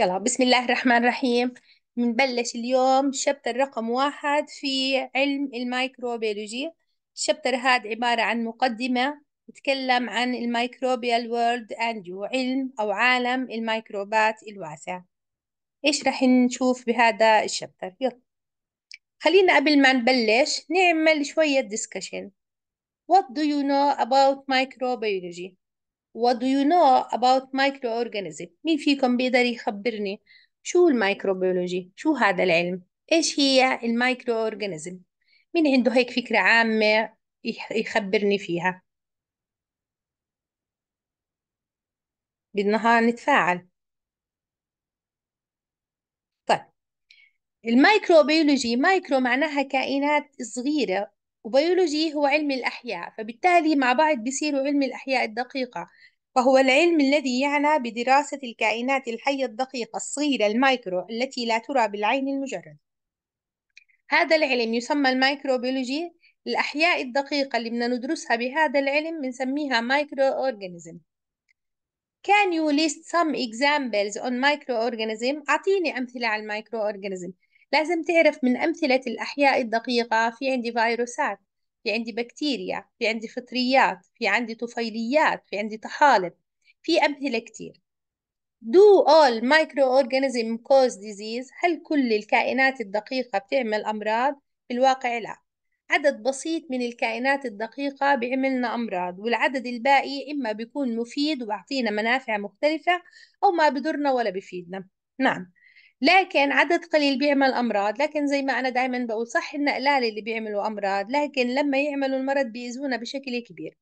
يلا بسم الله الرحمن الرحيم بنبلش اليوم شابتر رقم واحد في علم الميكروبيولوجي الشابتر هاد عبارة عن مقدمة بتكلم عن الميكروبيال وورلد اند علم أو عالم الميكروبات الواسع إيش رح نشوف بهذا الشابتر يلا خلينا قبل ما نبلش نعمل شوية discussion What do you know about microbiology? What do you know about microorganism مين فيكم بيقدر يخبرني شو الميكروبيولوجي شو هذا العلم ايش هي الميكروorganism؟ مين عنده هيك فكرة عامة يخبرني فيها بدنا نتفاعل طيب الميكروبيولوجي مايكرو معناها كائنات صغيرة وبيولوجي هو علم الأحياء فبالتالي مع بعض بيصيروا علم الأحياء الدقيقة فهو العلم الذي يعنى بدراسة الكائنات الحية الدقيقة الصغيرة المايكرو التي لا ترى بالعين المجردة هذا العلم يسمى المايكروبيولوجي الأحياء الدقيقة اللي بدنا ندرسها بهذا العلم بنسميها مايكرو أورجانيزم Can you list some examples on microorganism؟ أعطيني أمثلة على المايكرو أورجانيزم لازم تعرف من أمثلة الأحياء الدقيقة في عندي فيروسات في عندي بكتيريا في عندي فطريات في عندي طفيليات في عندي طحالب في أمثلة كتير Do all microorganism cause disease؟ هل كل الكائنات الدقيقة بتعمل أمراض؟ في الواقع لا عدد بسيط من الكائنات الدقيقة بيعملنا أمراض والعدد الباقي إما بيكون مفيد وبعطينا منافع مختلفة أو ما بضرنا ولا بفيدنا نعم لكن عدد قليل بيعمل امراض لكن زي ما انا دائما بقول صح ان قلال اللي بيعملوا امراض لكن لما يعملوا المرض بيزونا بشكل كبير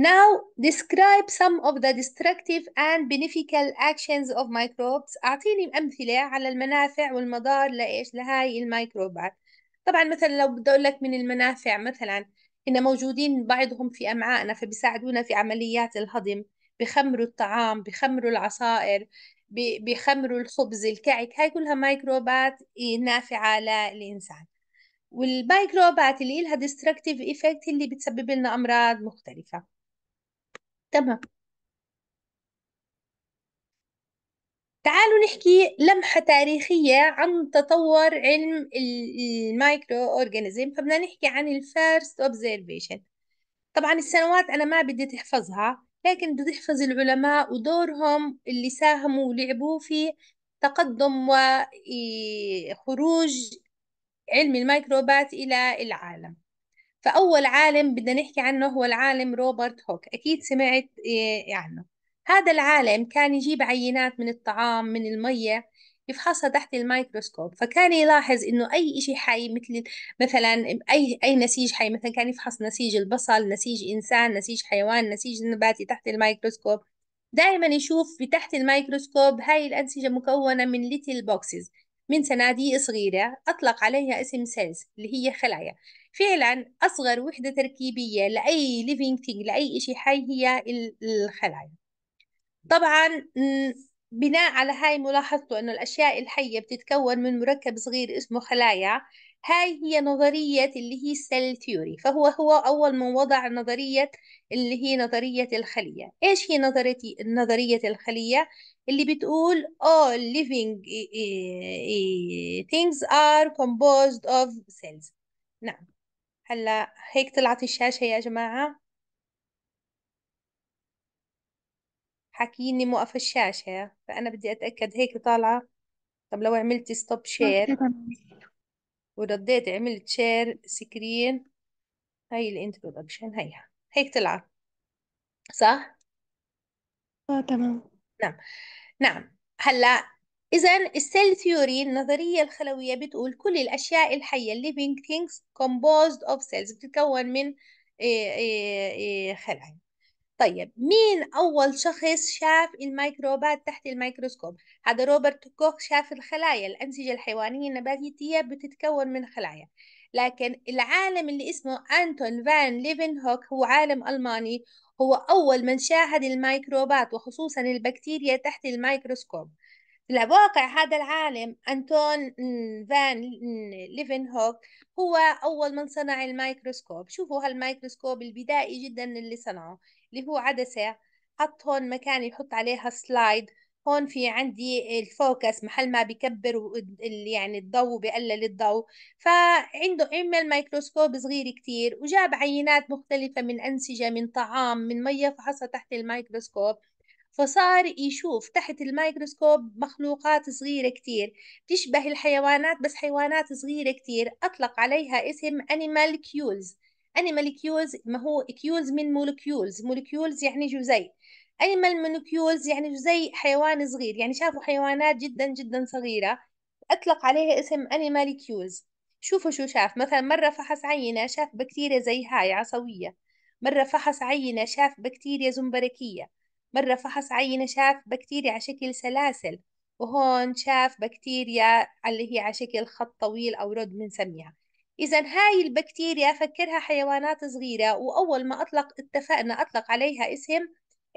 Now describe some of the destructive and beneficial actions of microbes. أعطيني أمثلة على المنافع والمضار لإيش لهاي الميكروبات. طبعا مثلا لو بدي أقول لك من المنافع مثلا إن موجودين بعضهم في أمعائنا فبيساعدونا في عمليات الهضم بخمروا الطعام بخمروا العصائر بيخمروا الخبز الكعك هاي كلها مايكروبات نافعة للإنسان والميكروبات اللي لها ديستركتيف إيفكت اللي بتسبب لنا أمراض مختلفة تمام تعالوا نحكي لمحة تاريخية عن تطور علم المايكرو أورجانيزم فبدنا نحكي عن الفيرست أوبزرفيشن طبعا السنوات أنا ما بدي تحفظها لكن بده يحفظ العلماء ودورهم اللي ساهموا ولعبوا في تقدم وخروج علم الميكروبات إلى العالم فأول عالم بدنا نحكي عنه هو العالم روبرت هوك أكيد سمعت إيه، عنه هذا العالم كان يجيب عينات من الطعام من المية يفحصها تحت الميكروسكوب فكان يلاحظ انه اي شيء حي مثل مثلا اي اي نسيج حي مثلا كان يفحص نسيج البصل نسيج انسان نسيج حيوان نسيج نباتي تحت الميكروسكوب دائما يشوف تحت الميكروسكوب هاي الانسجه مكونه من ليتل بوكسز من صناديق صغيرة أطلق عليها اسم سيلز اللي هي خلايا فعلا أصغر وحدة تركيبية لأي ليفينج thing لأي إشي حي هي الخلايا طبعا بناء على هاي ملاحظته أنه الأشياء الحية بتتكون من مركب صغير اسمه خلايا هاي هي نظرية اللي هي سيل ثيوري فهو هو أول من وضع نظرية اللي هي نظرية الخلية إيش هي نظرية نظرية الخلية اللي بتقول all living things are composed of cells نعم هلا هيك طلعت الشاشة يا جماعة حكيني موقف الشاشة فأنا بدي أتأكد هيك طالعة طب لو عملت ستوب شير ورديت عملت شير سكرين هاي الانترودكشن هيها هيك طلعت صح؟ اه تمام نعم نعم هلا إذا السيل ثيوري النظرية الخلوية بتقول كل الأشياء الحية living things composed of cells بتتكون من آه، آه، آه، خلايا طيب مين أول شخص شاف الميكروبات تحت الميكروسكوب؟ هذا روبرت كوخ شاف الخلايا الأنسجة الحيوانية النباتية بتتكون من خلايا لكن العالم اللي اسمه أنتون فان ليفن هوك هو عالم ألماني هو أول من شاهد الميكروبات وخصوصا البكتيريا تحت الميكروسكوب الواقع هذا العالم أنتون فان ليفن هوك هو أول من صنع الميكروسكوب شوفوا هالميكروسكوب البدائي جدا اللي صنعه اللي هو عدسة حط هون مكان يحط عليها سلايد هون في عندي الفوكس محل ما بكبر يعني الضوء بقلل الضوء فعنده عمل مايكروسكوب صغير كتير وجاب عينات مختلفة من أنسجة من طعام من مية فحصها تحت الميكروسكوب فصار يشوف تحت الميكروسكوب مخلوقات صغيرة كتير بتشبه الحيوانات بس حيوانات صغيرة كتير أطلق عليها اسم أنيمال كيولز انيمال كيوز ما هو كيولز من مولكيولز مولكيولز يعني جزيء انيمال مولكيولز يعني جزيء حيوان صغير يعني شافوا حيوانات جدا جدا صغيرة أطلق عليها اسم كيوز شوفوا شو شاف مثلا مرة فحص عينة شاف بكتيريا زي هاي عصوية مرة فحص عينة شاف بكتيريا زنبركية مرة فحص عينة شاف بكتيريا على شكل سلاسل وهون شاف بكتيريا اللي هي على شكل خط طويل أو رد بنسميها إذا هاي البكتيريا فكرها حيوانات صغيرة وأول ما أطلق اتفقنا أطلق عليها اسم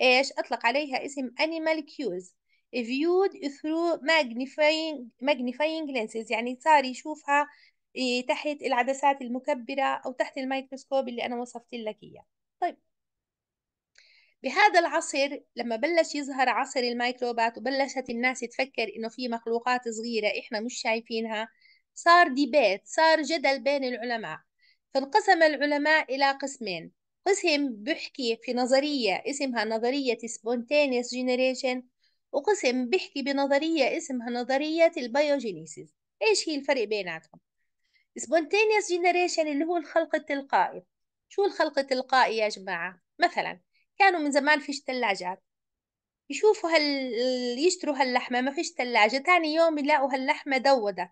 إيش أطلق عليها اسم Animal Cues viewed through magnifying, magnifying lenses يعني صار يشوفها إيه، تحت العدسات المكبرة أو تحت الميكروسكوب اللي أنا وصفت لك إياه طيب بهذا العصر لما بلش يظهر عصر الميكروبات وبلشت الناس تفكر إنه في مخلوقات صغيرة إحنا مش شايفينها صار ديبات صار جدل بين العلماء فانقسم العلماء إلى قسمين قسم بحكي في نظرية اسمها نظرية spontaneous generation وقسم بحكي بنظرية اسمها نظرية البيوجينيسيس إيش هي الفرق بيناتهم spontaneous generation اللي هو الخلق التلقائي شو الخلق التلقائي يا جماعة مثلا كانوا من زمان فيش ثلاجات يشوفوا هال يشتروا هاللحمة ما فيش ثلاجة تاني يوم يلاقوا هاللحمة دودت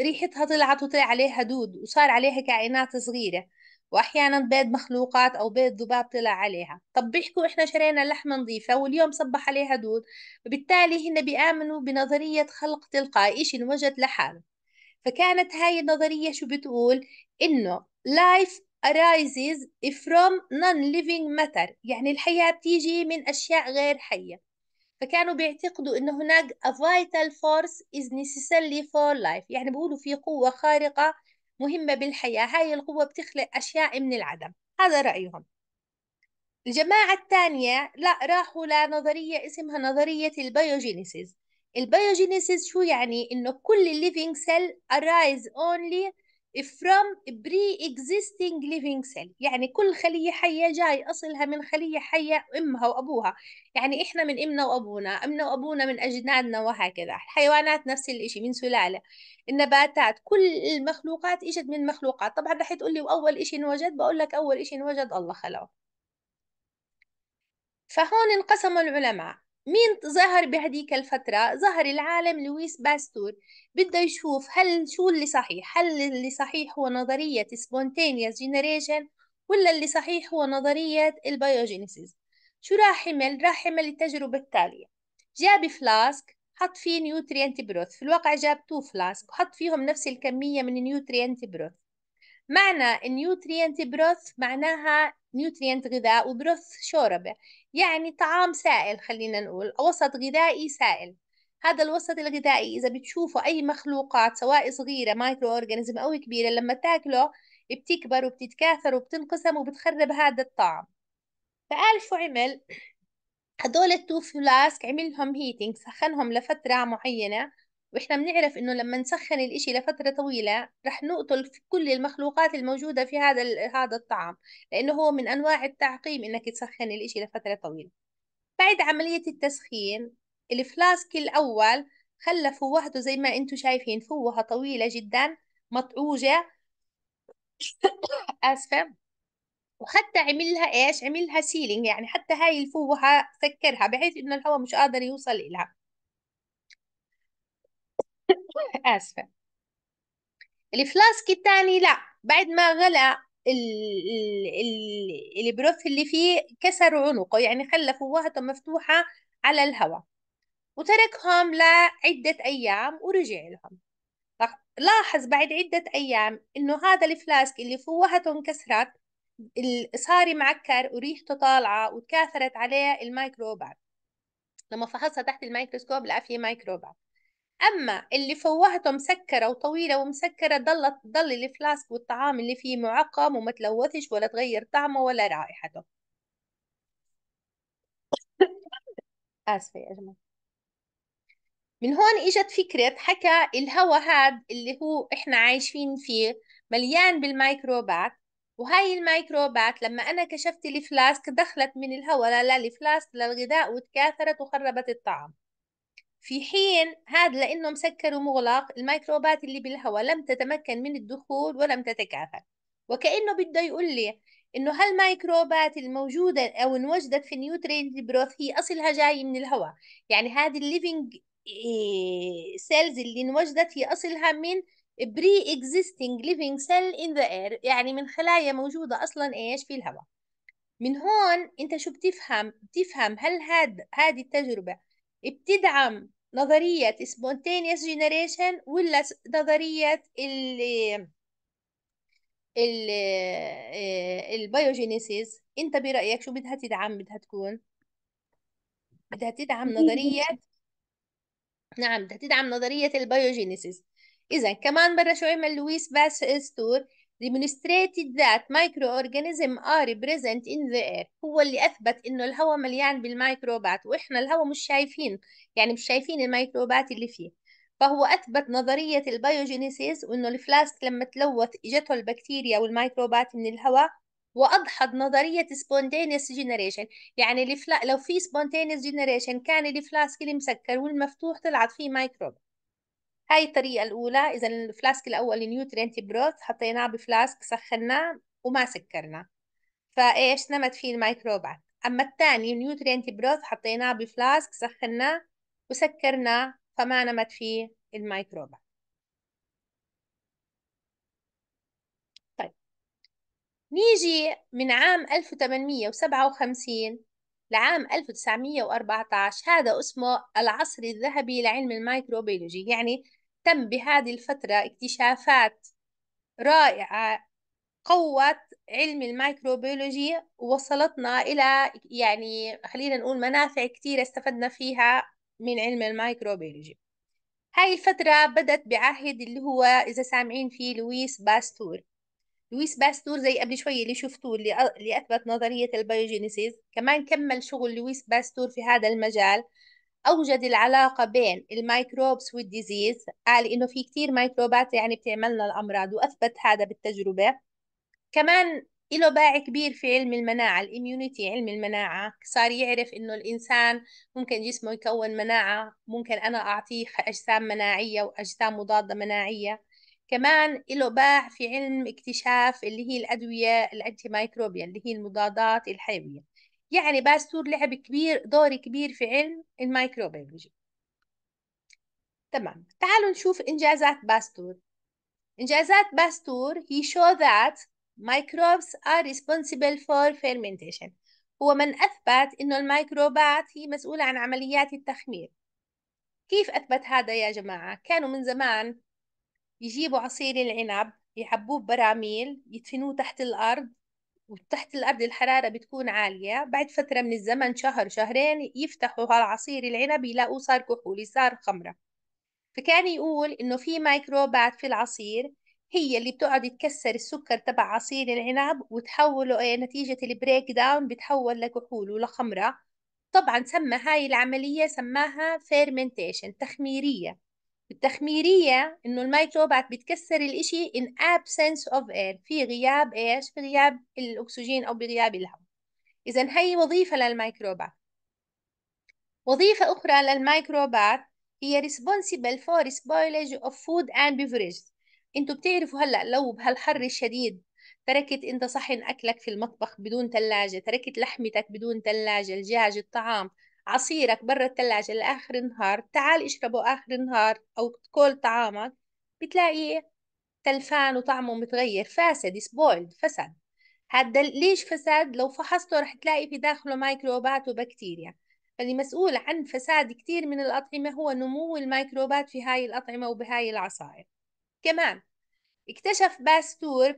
ريحتها طلعت وطلع عليها دود وصار عليها كائنات صغيرة وأحيانا بيض مخلوقات أو بيض ذباب طلع عليها طب بيحكوا إحنا شرينا لحمة نظيفة واليوم صبح عليها دود وبالتالي هن بيآمنوا بنظرية خلق تلقائي إشي انوجد لحاله فكانت هاي النظرية شو بتقول إنه life arises from non-living matter يعني الحياة بتيجي من أشياء غير حية فكانوا بيعتقدوا أن هناك a vital force is necessary for life يعني بيقولوا في قوة خارقة مهمة بالحياة هاي القوة بتخلق أشياء من العدم هذا رأيهم الجماعة الثانية لا راحوا لنظرية اسمها نظرية البيوجينيسيس البيوجينيسيس شو يعني إنه كل living cell arise only from pre-existing living cell يعني كل خلية حية جاي أصلها من خلية حية أمها وأبوها يعني إحنا من أمنا وأبونا أمنا وأبونا من أجدادنا وهكذا الحيوانات نفس الإشي من سلالة النباتات كل المخلوقات إجت من مخلوقات طبعا رح تقول لي وأول إشي انوجد بقول لك أول إشي انوجد الله خلقه فهون انقسموا العلماء مين ظهر بهديك الفترة ظهر العالم لويس باستور بده يشوف هل شو اللي صحيح هل اللي صحيح هو نظرية سبونتينيوس جينيريشن ولا اللي صحيح هو نظرية البيوجينيسيس شو راح يعمل راح يعمل التجربة التالية جاب فلاسك حط فيه نيوتريانت بروث في الواقع جاب تو فلاسك وحط فيهم نفس الكمية من نيوتريانت بروث معنى النيوتريانت بروث معناها نيوترينت غذاء وبروث شوربة يعني طعام سائل خلينا نقول وسط غذائي سائل هذا الوسط الغذائي إذا بتشوفوا أي مخلوقات سواء صغيرة مايكرو أورجانيزم أو كبيرة لما تاكله بتكبر وبتتكاثر وبتنقسم وبتخرب هذا الطعم فقال شو عمل هدول التو فلاسك عملهم هيتنج سخنهم لفترة معينة وإحنا بنعرف إنه لما نسخن الإشي لفترة طويلة رح نقتل في كل المخلوقات الموجودة في هذا هذا الطعام لأنه هو من أنواع التعقيم إنك تسخن الإشي لفترة طويلة بعد عملية التسخين الفلاسك الأول خلى فوهته زي ما انتم شايفين فوهة طويلة جدا مطعوجة آسفة وحتى عملها ايش عملها سيلينج يعني حتى هاي الفوهة سكرها بحيث انه الهواء مش قادر يوصل إلها آسفة الفلاسك الثاني لا بعد ما غلى البروث اللي فيه كسروا عنقه يعني خلى فوهته مفتوحة على الهواء وتركهم لعدة أيام ورجع لهم طيب، لاحظ بعد عدة أيام إنه هذا الفلاسك اللي فوهته انكسرت صار معكر وريحته طالعة وتكاثرت عليه الميكروبات لما فحصها تحت الميكروسكوب لقى فيه ميكروبات اما اللي فوهته مسكره وطويله ومسكره ضلت ضل الفلاسك والطعام اللي فيه معقم وما تلوثش ولا تغير طعمه ولا رائحته اسفه يا جماعه من هون اجت فكرة حكى الهواء هاد اللي هو احنا عايشين فيه مليان بالميكروبات وهاي الميكروبات لما انا كشفت الفلاسك دخلت من الهواء للفلاسك للغذاء وتكاثرت وخربت الطعام في حين هذا لأنه مسكر ومغلق الميكروبات اللي بالهواء لم تتمكن من الدخول ولم تتكاثر وكأنه بده يقول لي إنه هالميكروبات الموجودة أو انوجدت في النيوترينت بروث هي أصلها جاي من الهواء يعني هذه الليفنج سيلز إيه، اللي انوجدت هي أصلها من بري اكزيستنج ليفنج سيل ان ذا اير يعني من خلايا موجودة أصلا إيش في الهواء من هون أنت شو بتفهم بتفهم هل هاد هذه التجربة بتدعم نظرية spontaneous generation ولا نظرية ال ال آه، البيوجينيسيس انت برأيك شو بدها تدعم بدها تكون بدها تدعم نظرية نعم بدها تدعم نظرية البيوجينيسيس إذا كمان برا شو عمل لويس باستور demonstrated that microorganism are present in the air هو اللي أثبت إنه الهواء مليان بالميكروبات وإحنا الهواء مش شايفين يعني مش شايفين الميكروبات اللي فيه فهو أثبت نظرية البيوجينيسيس وإنه الفلاسك لما تلوث إجته البكتيريا والميكروبات من الهواء وأضحض نظرية spontaneous generation يعني لو في spontaneous generation كان الفلاسك المسكر والمفتوح طلعت فيه ميكروبات هاي الطريقة الأولى إذا الفلاسك الأول نيوترينت بروث حطيناه بفلاسك سخناه وما سكرناه فإيش نمت فيه الميكروبات أما الثاني نيوترينت بروث حطيناه بفلاسك سخناه وسكرناه فما نمت فيه الميكروبات طيب نيجي من عام 1857 لعام 1914 هذا اسمه العصر الذهبي لعلم الميكروبيولوجي يعني تم بهذه الفترة اكتشافات رائعة قوت علم الميكروبيولوجي ووصلتنا إلى يعني خلينا نقول منافع كتير استفدنا فيها من علم الميكروبيولوجي هاي الفترة بدت بعهد اللي هو إذا سامعين فيه لويس باستور لويس باستور زي قبل شوية اللي شفتوه اللي, اللي أثبت نظرية البيوجينيسيز كمان كمل شغل لويس باستور في هذا المجال أوجد العلاقة بين الميكروبس والديزيز قال إنه في كتير ميكروبات يعني بتعملنا الأمراض وأثبت هذا بالتجربة كمان له باع كبير في علم المناعة الإميونيتي علم المناعة صار يعرف إنه الإنسان ممكن جسمه يكون مناعة ممكن أنا أعطيه أجسام مناعية وأجسام مضادة مناعية كمان له باع في علم اكتشاف اللي هي الأدوية الأنتي مايكروبيا اللي هي المضادات الحيوية يعني باستور لعب كبير دور كبير في علم الميكروبيولوجي تمام تعالوا نشوف إنجازات باستور إنجازات باستور he show that microbes are responsible for fermentation هو من أثبت إنه الميكروبات هي مسؤولة عن عمليات التخمير كيف أثبت هذا يا جماعة؟ كانوا من زمان يجيبوا عصير العنب يحبوه براميل يدفنوه تحت الأرض وتحت الأرض الحرارة بتكون عالية بعد فترة من الزمن شهر شهرين يفتحوا هالعصير العنب يلاقوه صار كحولي صار خمرة فكان يقول إنه في ميكروبات في العصير هي اللي بتقعد تكسر السكر تبع عصير العنب وتحوله إيه نتيجة البريك داون بتحول لكحول ولخمرة طبعا سمى هاي العملية سماها فيرمنتيشن تخميرية التخميرية إنه الميكروبات بتكسر الإشي in absence of air في غياب إيش؟ في غياب الأكسجين أو بغياب الهواء إذا هي وظيفة للميكروبات وظيفة أخرى للميكروبات هي responsible for spoilage of food and beverages انتوا بتعرفوا هلأ لو بهالحر الشديد تركت انت صحن أكلك في المطبخ بدون ثلاجة تركت لحمتك بدون ثلاجة الجاج الطعام عصيرك برا الثلاجة لآخر النهار تعال اشربه آخر النهار أو كل طعامك بتلاقيه تلفان وطعمه متغير فاسد سبويلد فسد هذا ليش فساد لو فحصته رح تلاقي في داخله ميكروبات وبكتيريا فالمسؤول عن فساد كتير من الأطعمة هو نمو الميكروبات في هاي الأطعمة وبهاي العصائر كمان اكتشف باستور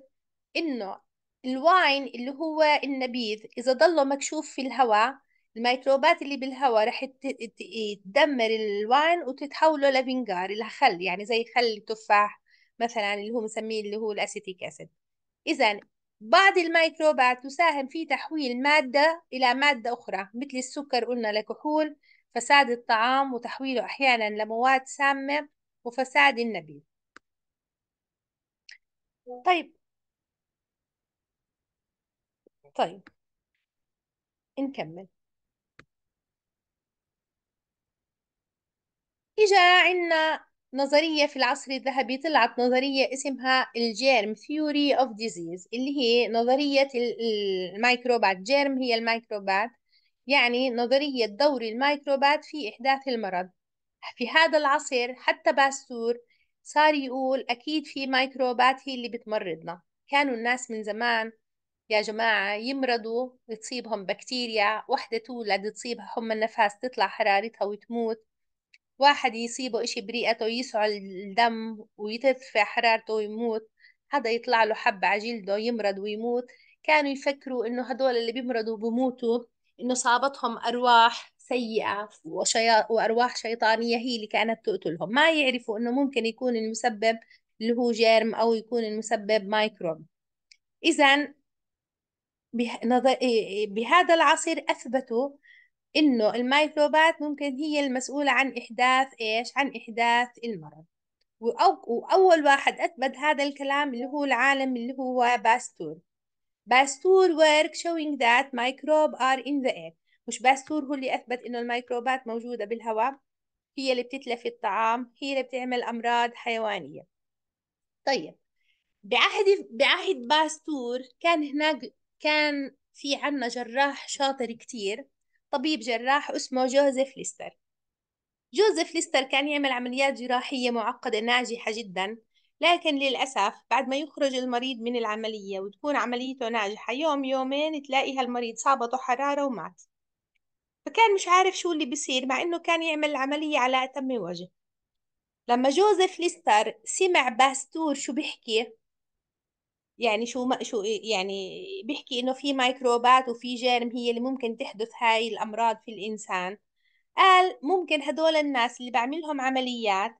إنه الواين اللي هو النبيذ إذا ضله مكشوف في الهواء الميكروبات اللي بالهواء رح تدمر الواين وتتحوله اللي لخل يعني زي خل التفاح مثلا اللي هو مسميه اللي هو الاسيتيك اسيد اذا بعض الميكروبات تساهم في تحويل مادة إلى مادة أخرى مثل السكر قلنا لكحول فساد الطعام وتحويله أحيانا لمواد سامة وفساد النبيذ طيب طيب نكمل إجا عنا نظرية في العصر الذهبي طلعت نظرية اسمها الجيرم ثيوري اوف ديزيز اللي هي نظرية الميكروبات جيرم هي الميكروبات يعني نظرية دور الميكروبات في إحداث المرض في هذا العصر حتى باستور صار يقول أكيد في ميكروبات هي اللي بتمرضنا كانوا الناس من زمان يا جماعة يمرضوا تصيبهم بكتيريا وحدة تولد تصيبها حمى النفاس تطلع حرارتها وتموت واحد يصيبه إشي برئته يسعل الدم ويترتفع حرارته ويموت حدا يطلع له حب على جلده يمرض ويموت كانوا يفكروا إنه هدول اللي بيمرضوا بموتوا إنه صابتهم أرواح سيئة وشيا... وأرواح شيطانية هي اللي كانت تقتلهم ما يعرفوا إنه ممكن يكون المسبب اللي هو جيرم أو يكون المسبب مايكروب إذا إيه، إيه، بهذا العصر أثبتوا إنه الميكروبات ممكن هي المسؤولة عن إحداث إيش؟ عن إحداث المرض وأو وأول واحد أثبت هذا الكلام اللي هو العالم اللي هو باستور باستور ورك showing that microbes are in the air مش باستور هو اللي أثبت إنه الميكروبات موجودة بالهواء هي اللي بتتلفي الطعام هي اللي بتعمل أمراض حيوانية طيب بعهد بعهد باستور كان هناك كان في عنا جراح شاطر كتير طبيب جراح اسمه جوزيف ليستر جوزيف ليستر كان يعمل عمليات جراحية معقدة ناجحة جدا لكن للأسف بعد ما يخرج المريض من العملية وتكون عمليته ناجحة يوم يومين تلاقي هالمريض صابته حرارة ومات فكان مش عارف شو اللي بصير مع إنه كان يعمل العملية على أتم وجه لما جوزيف ليستر سمع باستور شو بيحكي يعني شو ما شو إيه، يعني بيحكي انه في ميكروبات وفي جرم هي اللي ممكن تحدث هاي الامراض في الانسان قال ممكن هدول الناس اللي بعملهم عمليات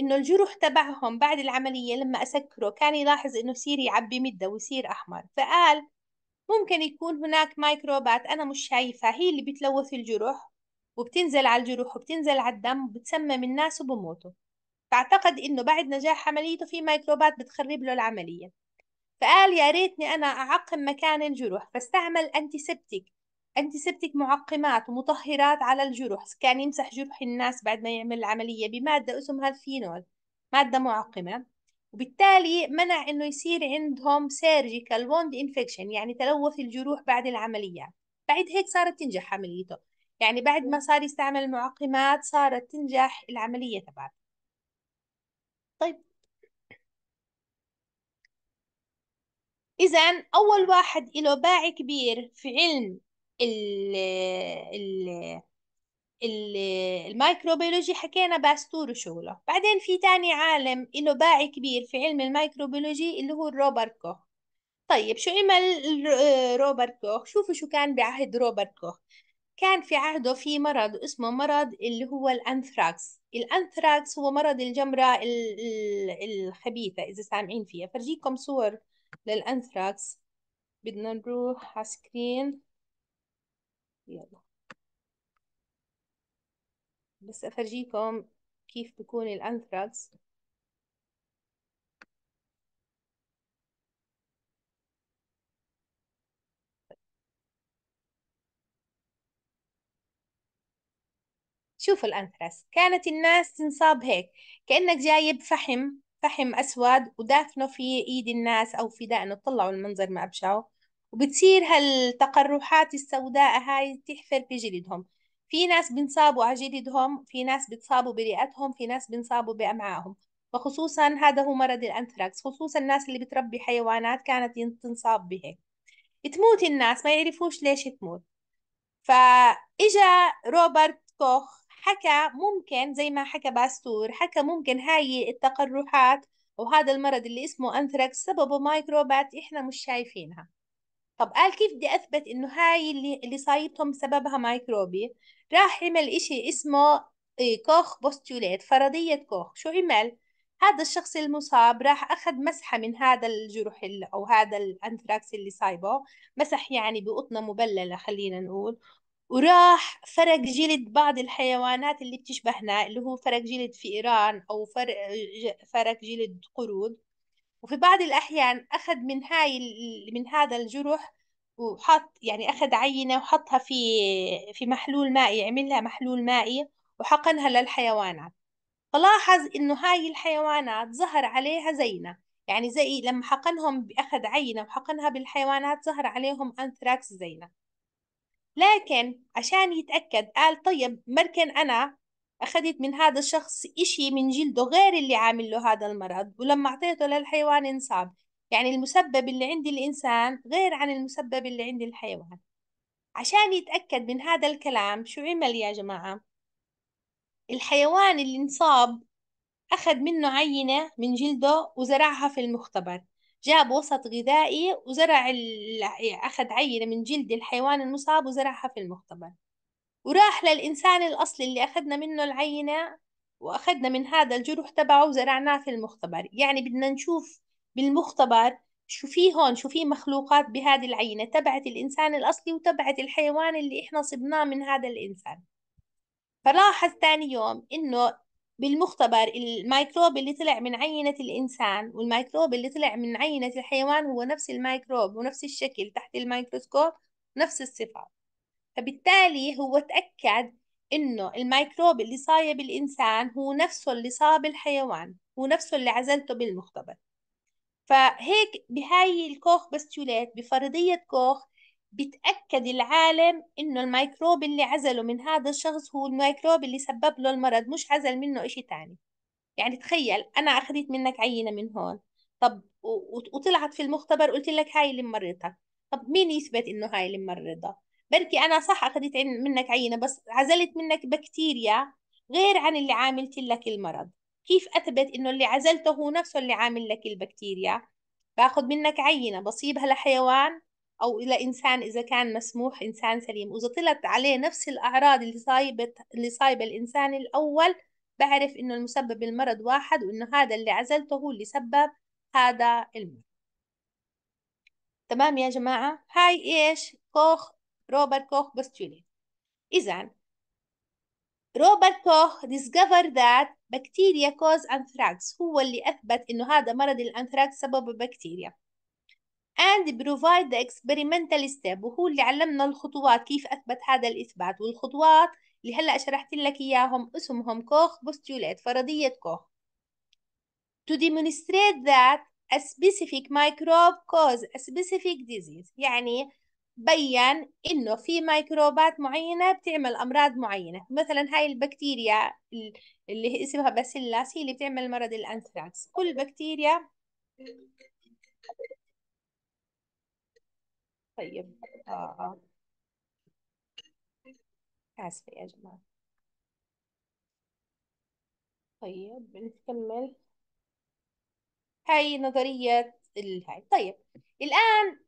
انه الجروح تبعهم بعد العملية لما اسكره كان يلاحظ انه يصير يعبي مدة ويصير احمر فقال ممكن يكون هناك ميكروبات انا مش شايفها هي اللي بتلوث الجروح وبتنزل على الجروح وبتنزل على الدم وبتسمم الناس وبموتوا فاعتقد انه بعد نجاح عمليته في ميكروبات بتخرب له العملية فقال يا ريتني أنا أعقم مكان الجروح فاستعمل أنتيسبتيك أنتيسبتيك معقمات ومطهرات على الجروح كان يمسح جروح الناس بعد ما يعمل العملية بمادة اسمها الفينول مادة معقمة وبالتالي منع إنه يصير عندهم سيرجيكال ووند انفكشن يعني تلوث الجروح بعد العملية بعد هيك صارت تنجح عمليته يعني بعد ما صار يستعمل المعقمات صارت تنجح العملية تبعته طيب إذا أول واحد له باع كبير في علم ال ال الميكروبيولوجي حكينا باستور وشغله بعدين في تاني عالم له باع كبير في علم الميكروبيولوجي اللي هو روبرت كوخ طيب شو عمل روبرت كوخ شوفوا شو كان بعهد روبرت كوخ كان في عهده في مرض اسمه مرض اللي هو الأنثراكس الأنثراكس هو مرض الجمرة الخبيثة إذا سامعين فيها فرجيكم صور للأنثراكس بدنا نروح على سكرين يلا بس أفرجيكم كيف بكون الأنثراكس شوفوا الأنثراكس كانت الناس تنصاب هيك كأنك جايب فحم فحم أسود ودافنه في إيد الناس أو في دقنه طلعوا المنظر ما أبشعوا وبتصير هالتقرحات السوداء هاي تحفر في جلدهم في ناس بنصابوا على جلدهم في ناس بتصابوا برئتهم في ناس بنصابوا بأمعائهم وخصوصا هذا هو مرض الأنثراكس خصوصا الناس اللي بتربي حيوانات كانت تنصاب بهيك تموت الناس ما يعرفوش ليش تموت فإجا روبرت كوخ حكى ممكن زي ما حكى باستور حكى ممكن هاي التقرحات وهذا المرض اللي اسمه أنثراكس سببه مايكروبات إحنا مش شايفينها طب قال كيف بدي أثبت إنه هاي اللي, اللي صايبتهم سببها مايكروبي راح عمل إشي اسمه إيه، كوخ بوستوليت فرضية كوخ شو عمل؟ هذا الشخص المصاب راح أخذ مسحة من هذا الجرح أو هذا الأنثراكس اللي صايبه مسح يعني بقطنة مبللة خلينا نقول وراح فرق جلد بعض الحيوانات اللي بتشبهنا اللي هو فرق جلد فئران أو فرق فرق جلد قرود وفي بعض الأحيان أخذ من هاي من هذا الجرح وحط يعني أخذ عينة وحطها في في محلول مائي عملها محلول مائي وحقنها للحيوانات فلاحظ إنه هاي الحيوانات ظهر عليها زينة يعني زي لما حقنهم أخذ عينة وحقنها بالحيوانات ظهر عليهم أنثراكس زينة لكن عشان يتأكد قال طيب مركن أنا أخذت من هذا الشخص إشي من جلده غير اللي عامل له هذا المرض ولما أعطيته للحيوان انصاب يعني المسبب اللي عند الإنسان غير عن المسبب اللي عند الحيوان عشان يتأكد من هذا الكلام شو عمل يا جماعة الحيوان اللي انصاب أخذ منه عينة من جلده وزرعها في المختبر جاب وسط غذائي وزرع ال... يعني أخذ عينة من جلد الحيوان المصاب وزرعها في المختبر وراح للإنسان الأصلي اللي أخذنا منه العينة وأخذنا من هذا الجروح تبعه وزرعناه في المختبر يعني بدنا نشوف بالمختبر شو في هون شو في مخلوقات بهذه العينة تبعت الإنسان الأصلي وتبعت الحيوان اللي إحنا صبناه من هذا الإنسان فلاحظ ثاني يوم إنه بالمختبر الميكروب اللي طلع من عينة الإنسان والميكروب اللي طلع من عينة الحيوان هو نفس الميكروب ونفس الشكل تحت الميكروسكوب نفس الصفة فبالتالي هو تأكد إنه الميكروب اللي صايب الإنسان هو نفسه اللي صاب الحيوان هو نفسه اللي عزلته بالمختبر فهيك بهاي الكوخ بستوليت بفرضية كوخ بتأكد العالم إنه الميكروب اللي عزله من هذا الشخص هو الميكروب اللي سبب له المرض مش عزل منه إشي تاني يعني تخيل أنا أخذت منك عينة من هون طب وطلعت في المختبر قلت لك هاي اللي مريضتك طب مين يثبت إنه هاي اللي مريضة بركي أنا صح أخذت منك عينة بس عزلت منك بكتيريا غير عن اللي عاملت لك المرض كيف أثبت إنه اللي عزلته هو نفسه اللي عامل لك البكتيريا باخذ منك عينة بصيبها لحيوان أو إلى إنسان إذا كان مسموح إنسان سليم وإذا طلعت عليه نفس الأعراض اللي صايبة اللي صايبة الإنسان الأول بعرف إنه المسبب المرض واحد وإنه هذا اللي عزلته هو اللي سبب هذا المرض تمام يا جماعة هاي إيش كوخ روبرت كوخ بوستوليت إذا روبرت كوخ ديسكفر ذات بكتيريا cause أنثراكس هو اللي أثبت إنه هذا مرض الأنثراكس سببه بكتيريا and provide the experimental step وهو اللي علمنا الخطوات كيف أثبت هذا الإثبات والخطوات اللي هلأ شرحت لك إياهم اسمهم كوخ بوستيوليت فرضية كوخ to demonstrate that a specific microbe cause a specific disease يعني بين إنه في ميكروبات معينة بتعمل أمراض معينة مثلا هاي البكتيريا اللي اسمها باسيلاس هي اللي بتعمل مرض الأنثراكس كل بكتيريا طيب آه. آسفة يا جماعة طيب بنكمل هاي نظرية الهاي طيب الآن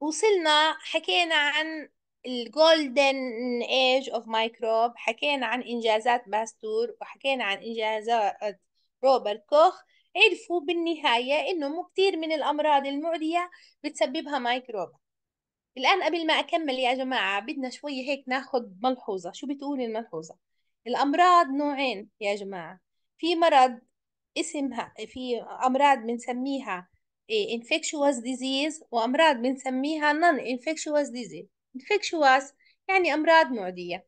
وصلنا حكينا عن الجولدن ايج اوف مايكروب حكينا عن انجازات باستور وحكينا عن انجازات روبرت كوخ عرفوا بالنهاية انه مو كتير من الامراض المعدية بتسببها مايكروبات الآن قبل ما أكمل يا جماعة بدنا شوية هيك ناخد ملحوظة شو بتقول الملحوظة الأمراض نوعين يا جماعة في مرض اسمها في أمراض بنسميها إيه، infectious disease وأمراض بنسميها non-infectious disease infectious يعني أمراض معدية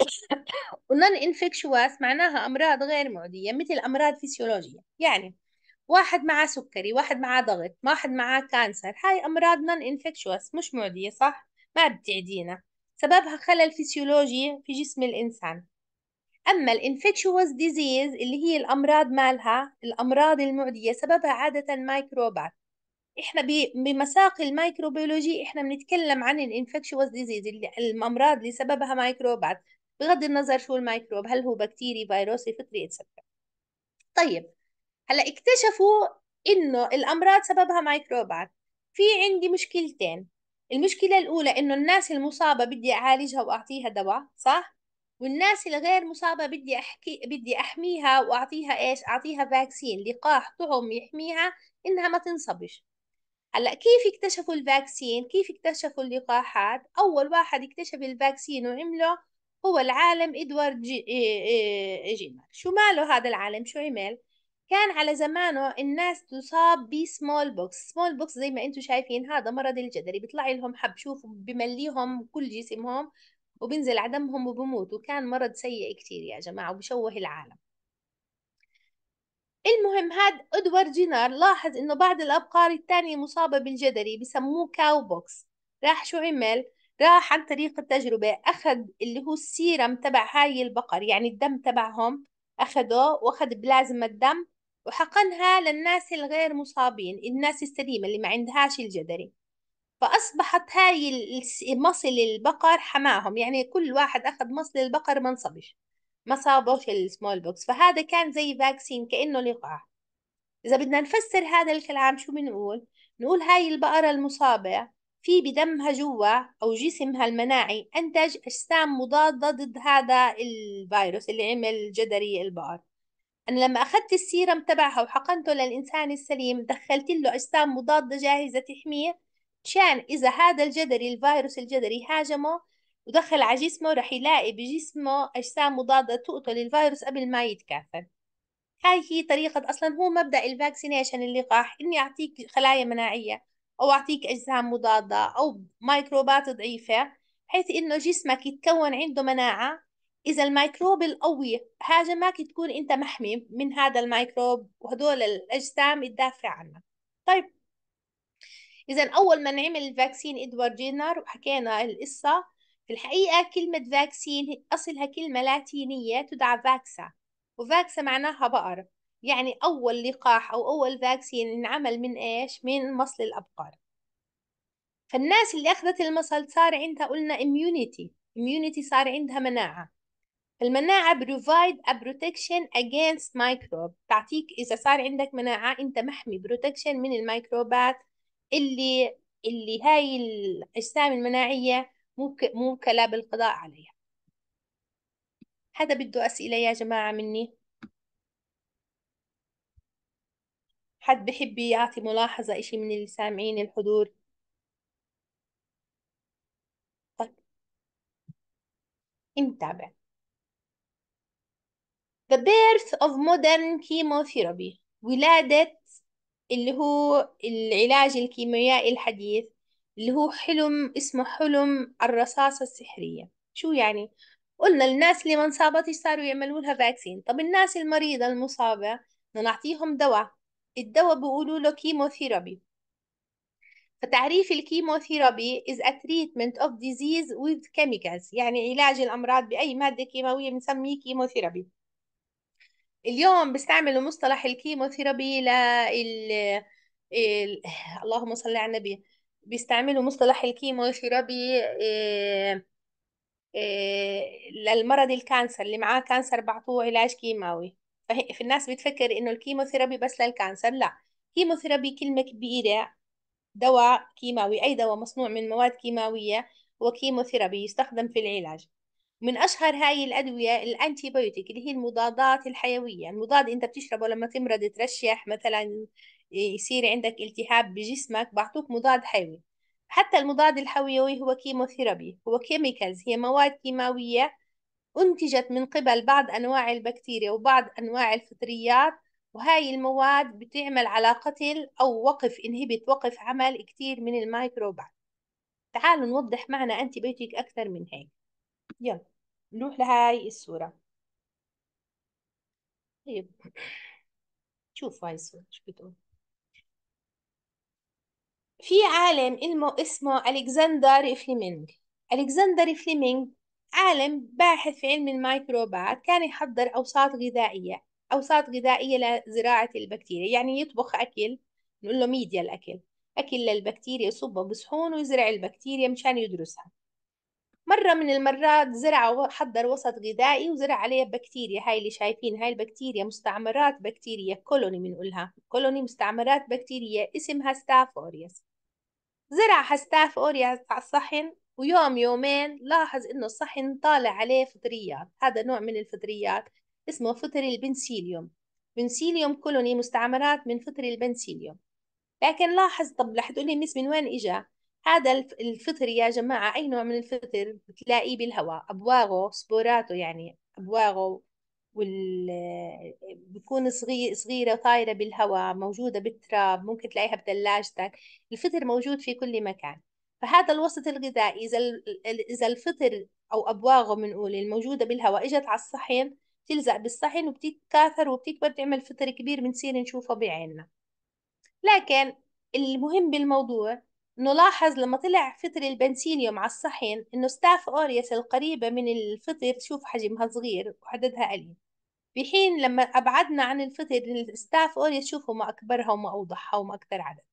non-infectious معناها أمراض غير معدية مثل أمراض فسيولوجية يعني واحد معاه سكري واحد معاه ضغط واحد معاه كانسر هاي أمراض نون انفكشوس مش معدية صح ما بتعدينا سببها خلل فسيولوجي في جسم الإنسان أما الانفكشوس ديزيز اللي هي الأمراض مالها الأمراض المعدية سببها عادة مايكروبات احنا بمساق الميكروبيولوجي احنا بنتكلم عن الانفكشوس ديزيز الامراض اللي سببها ميكروبات بغض النظر شو الميكروب هل هو بكتيري فيروسي فطري اتسترا طيب هلا اكتشفوا انه الامراض سببها ميكروبات في عندي مشكلتين المشكلة الأولى إنه الناس المصابة بدي أعالجها وأعطيها دواء صح؟ والناس الغير مصابة بدي أحكي بدي أحميها وأعطيها إيش؟ أعطيها فاكسين لقاح طعم يحميها إنها ما تنصبش هلا كيف اكتشفوا الفاكسين؟ كيف اكتشفوا اللقاحات؟ أول واحد اكتشف الفاكسين وعمله هو العالم إدوارد جي... إيه، إيه، إيه، جيمر شو ماله هذا العالم؟ شو عمل؟ كان على زمانه الناس تصاب بسمول بوكس سمول بوكس زي ما انتم شايفين هذا مرض الجدري بيطلع لهم حب شوف بمليهم كل جسمهم وبنزل عدمهم وبموت وبموتوا كان مرض سيء كتير يا جماعة وبشوه العالم المهم هاد ادوارد جينار لاحظ انه بعض الابقار التانية مصابة بالجدري بسموه كاو بوكس راح شو عمل راح عن طريق التجربة اخذ اللي هو السيرم تبع هاي البقر يعني الدم تبعهم اخده واخذ بلازما الدم وحقنها للناس الغير مصابين الناس السليمة اللي ما عندهاش الجدري فأصبحت هاي مصل البقر حماهم يعني كل واحد أخذ مصل البقر ما انصبش ما صابوش السمول بوكس فهذا كان زي فاكسين كأنه لقاح إذا بدنا نفسر هذا الكلام شو بنقول نقول هاي البقرة المصابة في بدمها جوا أو جسمها المناعي أنتج أجسام مضادة ضد هذا الفيروس اللي عمل جدري البقر أنا لما أخذت السيرم تبعها وحقنته للإنسان السليم دخلت له أجسام مضادة جاهزة تحميه مشان إذا هذا الجدري الفيروس الجدري هاجمه ودخل على جسمه رح يلاقي بجسمه أجسام مضادة تقتل الفيروس قبل ما يتكاثر هاي هي طريقة أصلا هو مبدأ الفاكسينيشن اللقاح إني أعطيك خلايا مناعية أو أعطيك أجسام مضادة أو ميكروبات ضعيفة بحيث إنه جسمك يتكون عنده مناعة اذا الميكروب القوي هاجمك تكون انت محمي من هذا الميكروب وهدول الاجسام تدافع عنك طيب اذا اول ما نعمل الفاكسين ادوارد جينر وحكينا القصه في الحقيقه كلمه فاكسين اصلها كلمه لاتينيه تدعى فاكسا وفاكسا معناها بقر يعني اول لقاح او اول فاكسين انعمل من ايش من مصل الابقار فالناس اللي اخذت المصل صار عندها قلنا اميونيتي اميونيتي صار عندها مناعه المناعة provide a protection against microbes تعطيك إذا صار عندك مناعة أنت محمي protection من الميكروبات اللي اللي هاي الأجسام المناعية موكلة بالقضاء عليها حدا بده أسئلة يا جماعة مني حد بحب يعطي ملاحظة إشي من اللي سامعين الحضور طيب انتبه The birth of modern chemotherapy ولادة اللي هو العلاج الكيميائي الحديث اللي هو حلم اسمه حلم الرصاصة السحرية شو يعني؟ قلنا الناس اللي ما انصابتش صاروا يعملوا لها فاكسين طب الناس المريضة المصابة نعطيهم دواء الدواء بيقولوا له كيموثيرابي فتعريف الكيموثيرابي is a treatment of disease with chemicals يعني علاج الأمراض بأي مادة كيماوية بنسميه كيموثيرابي اليوم بيستعملوا مصطلح الكيموثيرابي لل ال... اللهم صل على النبي بيستعملوا مصطلح الكيموثيرابي آه، آه، للمرض الكانسر اللي معاه كانسر بعطوه علاج كيماوي في الناس بتفكر انه الكيموثيرابي بس للكانسر لا كيموثيرابي كلمة كبيرة دواء كيماوي أي دواء مصنوع من مواد كيماوية وكيموثيرابي يستخدم في العلاج من أشهر هاي الأدوية الأنتيبيوتيك اللي هي المضادات الحيوية المضاد أنت بتشربه لما تمرض ترشح مثلا يصير عندك التهاب بجسمك بعطوك مضاد حيوي حتى المضاد الحيوي هو كيموثيرابي هو كيميكالز هي مواد كيماوية أنتجت من قبل بعض أنواع البكتيريا وبعض أنواع الفطريات وهاي المواد بتعمل على قتل أو وقف انهبت وقف عمل كتير من الميكروبات تعالوا نوضح معنى أنتي بيوتيك أكثر من هيك يلا نروح لهاي الصورة طيب شوف هاي الصورة شو بتقول في عالم اسمه اسمه ألكسندر فليمنج ألكسندر فليمنج عالم باحث في علم الميكروبات كان يحضر أوساط غذائية أوساط غذائية لزراعة البكتيريا يعني يطبخ أكل نقول له ميديا الأكل أكل للبكتيريا يصبه بصحون ويزرع البكتيريا مشان يدرسها مرة من المرات زرع وحضر وسط غذائي وزرع عليه بكتيريا هاي اللي شايفين هاي البكتيريا مستعمرات بكتيريا كولوني بنقولها كولوني مستعمرات بكتيريا اسمها ستاف اورياس زرعها هستاف اورياس على الصحن ويوم يومين لاحظ إنه الصحن طالع عليه فطريات هذا نوع من الفطريات اسمه فطر البنسيليوم بنسيليوم كولوني مستعمرات من فطر البنسيليوم لكن لاحظ طب رح تقولي مس من وين إجا هذا الفطر يا جماعة أي نوع من الفطر بتلاقيه بالهواء أبواغه سبوراته يعني أبواغه وال بتكون صغير صغيرة طايرة بالهواء موجودة بالتراب ممكن تلاقيها بثلاجتك الفطر موجود في كل مكان فهذا الوسط الغذائي إذا إذا الفطر أو أبواغه بنقول الموجودة بالهواء إجت على الصحن تلزق بالصحن وبتتكاثر وبتكبر تعمل فطر كبير بنصير نشوفه بعيننا لكن المهم بالموضوع نلاحظ لما طلع فطر البنسيليوم على الصحن إنه ستاف أوريس القريبة من الفطر تشوف حجمها صغير وعددها قليل في حين لما أبعدنا عن الفطر الستاف أوريس شوفوا ما أكبرها وما أوضحها وما أكثر عددها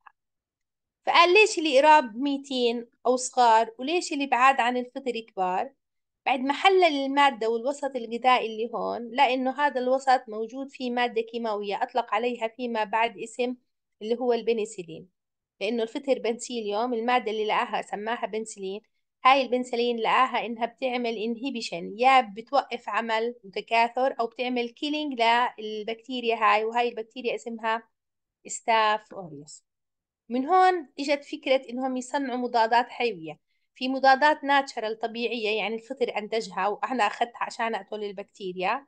فقال ليش اللي قراب ميتين أو صغار وليش اللي بعاد عن الفطر كبار بعد ما حلل المادة والوسط الغذائي اللي هون لأنه هذا الوسط موجود فيه مادة كيماوية أطلق عليها فيما بعد اسم اللي هو البنسلين لأنه الفطر بنسيليوم المادة اللي لقاها سماها بنسلين هاي البنسلين لقاها إنها بتعمل انهيبيشن يا بتوقف عمل وتكاثر أو بتعمل كيلينج للبكتيريا هاي وهاي البكتيريا اسمها ستاف أوريوس من هون إجت فكرة إنهم يصنعوا مضادات حيوية في مضادات ناتشرال طبيعية يعني الفطر أنتجها وأنا أخذتها عشان أقتل البكتيريا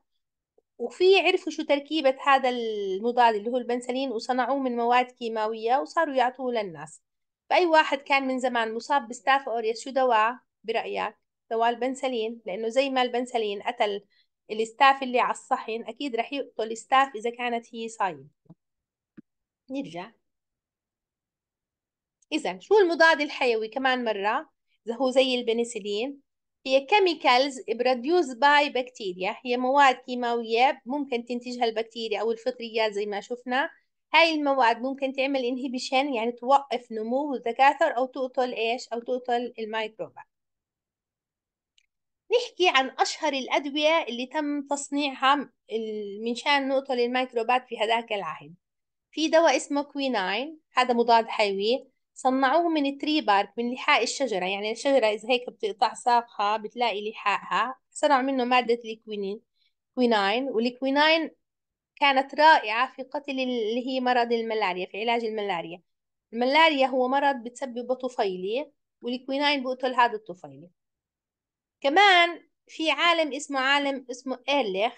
وفي عرفوا شو تركيبة هذا المضاد اللي هو البنسلين وصنعوه من مواد كيماوية وصاروا يعطوه للناس فأي واحد كان من زمان مصاب بستاف أوريس شو دواء برأيك دواء البنسلين لأنه زي ما البنسلين قتل الستاف اللي على الصحن أكيد رح يقتل الستاف إذا كانت هي صايمة نرجع إذا شو المضاد الحيوي كمان مرة إذا هو زي البنسلين هي كيميكالز بروديوس باي بكتيريا هي مواد كيماوية ممكن تنتجها البكتيريا أو الفطريات زي ما شفنا هاي المواد ممكن تعمل انهبيشن يعني توقف نمو وتكاثر أو تقتل إيش أو تقتل الميكروبات نحكي عن أشهر الأدوية اللي تم تصنيعها من شان نقتل الميكروبات في هذاك العهد في دواء اسمه كويناين هذا مضاد حيوي صنعوه من تري بارك من لحاء الشجرة يعني الشجرة إذا هيك بتقطع ساقها بتلاقي لحاءها صنعوا منه مادة الكوينين كوينين والكوينين كانت رائعة في قتل اللي هي مرض الملاريا في علاج الملاريا الملاريا هو مرض بتسببه طفيلي والكوينين بقتل هذا الطفيلي كمان في عالم اسمه عالم اسمه إيرليخ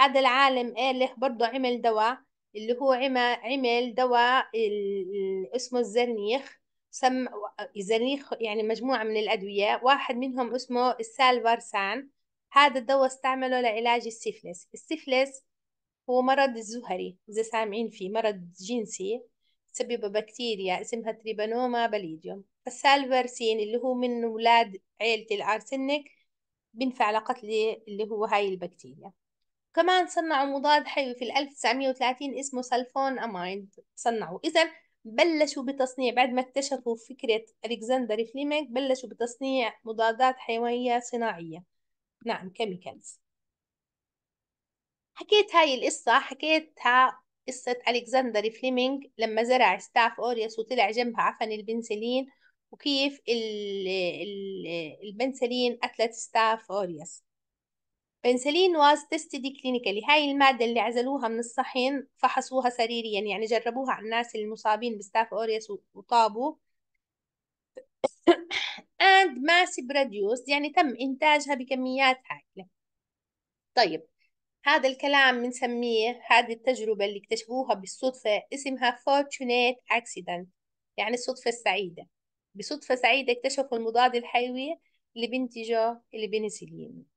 هذا العالم إيرليخ برضه عمل دواء اللي هو عمل دواء اسمه الزرنيخ سم الزرنيخ يعني مجموعة من الأدوية واحد منهم اسمه السالفارسان هذا الدواء استعمله لعلاج السفلس السفلس هو مرض الزهري إذا سامعين فيه مرض جنسي تسببه بكتيريا اسمها تريبانوما باليديوم السالفارسين اللي هو من ولاد عيلة الأرسنك بينفع لقتل اللي هو هاي البكتيريا كمان صنعوا مضاد حيوي في 1930 اسمه سلفون أمايد صنعوا إذا بلشوا بتصنيع بعد ما اكتشفوا فكرة ألكسندر فليمنج بلشوا بتصنيع مضادات حيوية صناعية نعم كيميكالز حكيت هاي القصة حكيتها قصة ألكسندر فليمنج لما زرع ستاف أوريوس وطلع جنبها عفن البنسلين وكيف ال ال البنسلين قتلت ستاف أوريوس بنسلين was tested clinically هاي المادة اللي عزلوها من الصحن فحصوها سريريا يعني جربوها على الناس المصابين بستاف أوريس وطابوا and mass produced يعني تم إنتاجها بكميات هائلة طيب هذا الكلام بنسميه هذه التجربة اللي اكتشفوها بالصدفة اسمها fortunate accident يعني الصدفة السعيدة بصدفة سعيدة اكتشفوا المضاد الحيوي اللي بنتجه البنسلين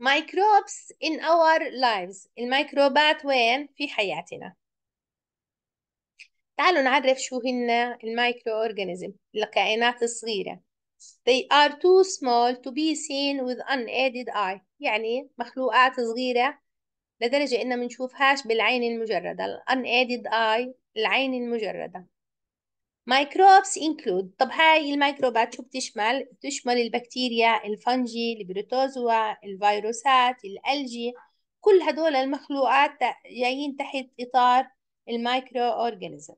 microbes in our lives الميكروبات وين في حياتنا تعالوا نعرف شو هن المايكرو أورجانيزم الكائنات الصغيرة They are too small to be seen with unaided eye يعني مخلوقات صغيرة لدرجة إنها منشوفهاش بالعين المجردة unaided eye العين المجردة مايكروبس include طب هاي الميكروبات شو بتشمل؟ بتشمل البكتيريا، الفنجي، البروتوزوا، الفيروسات، الألجي كل هدول المخلوقات جايين تحت إطار المايكرو أورجانيزم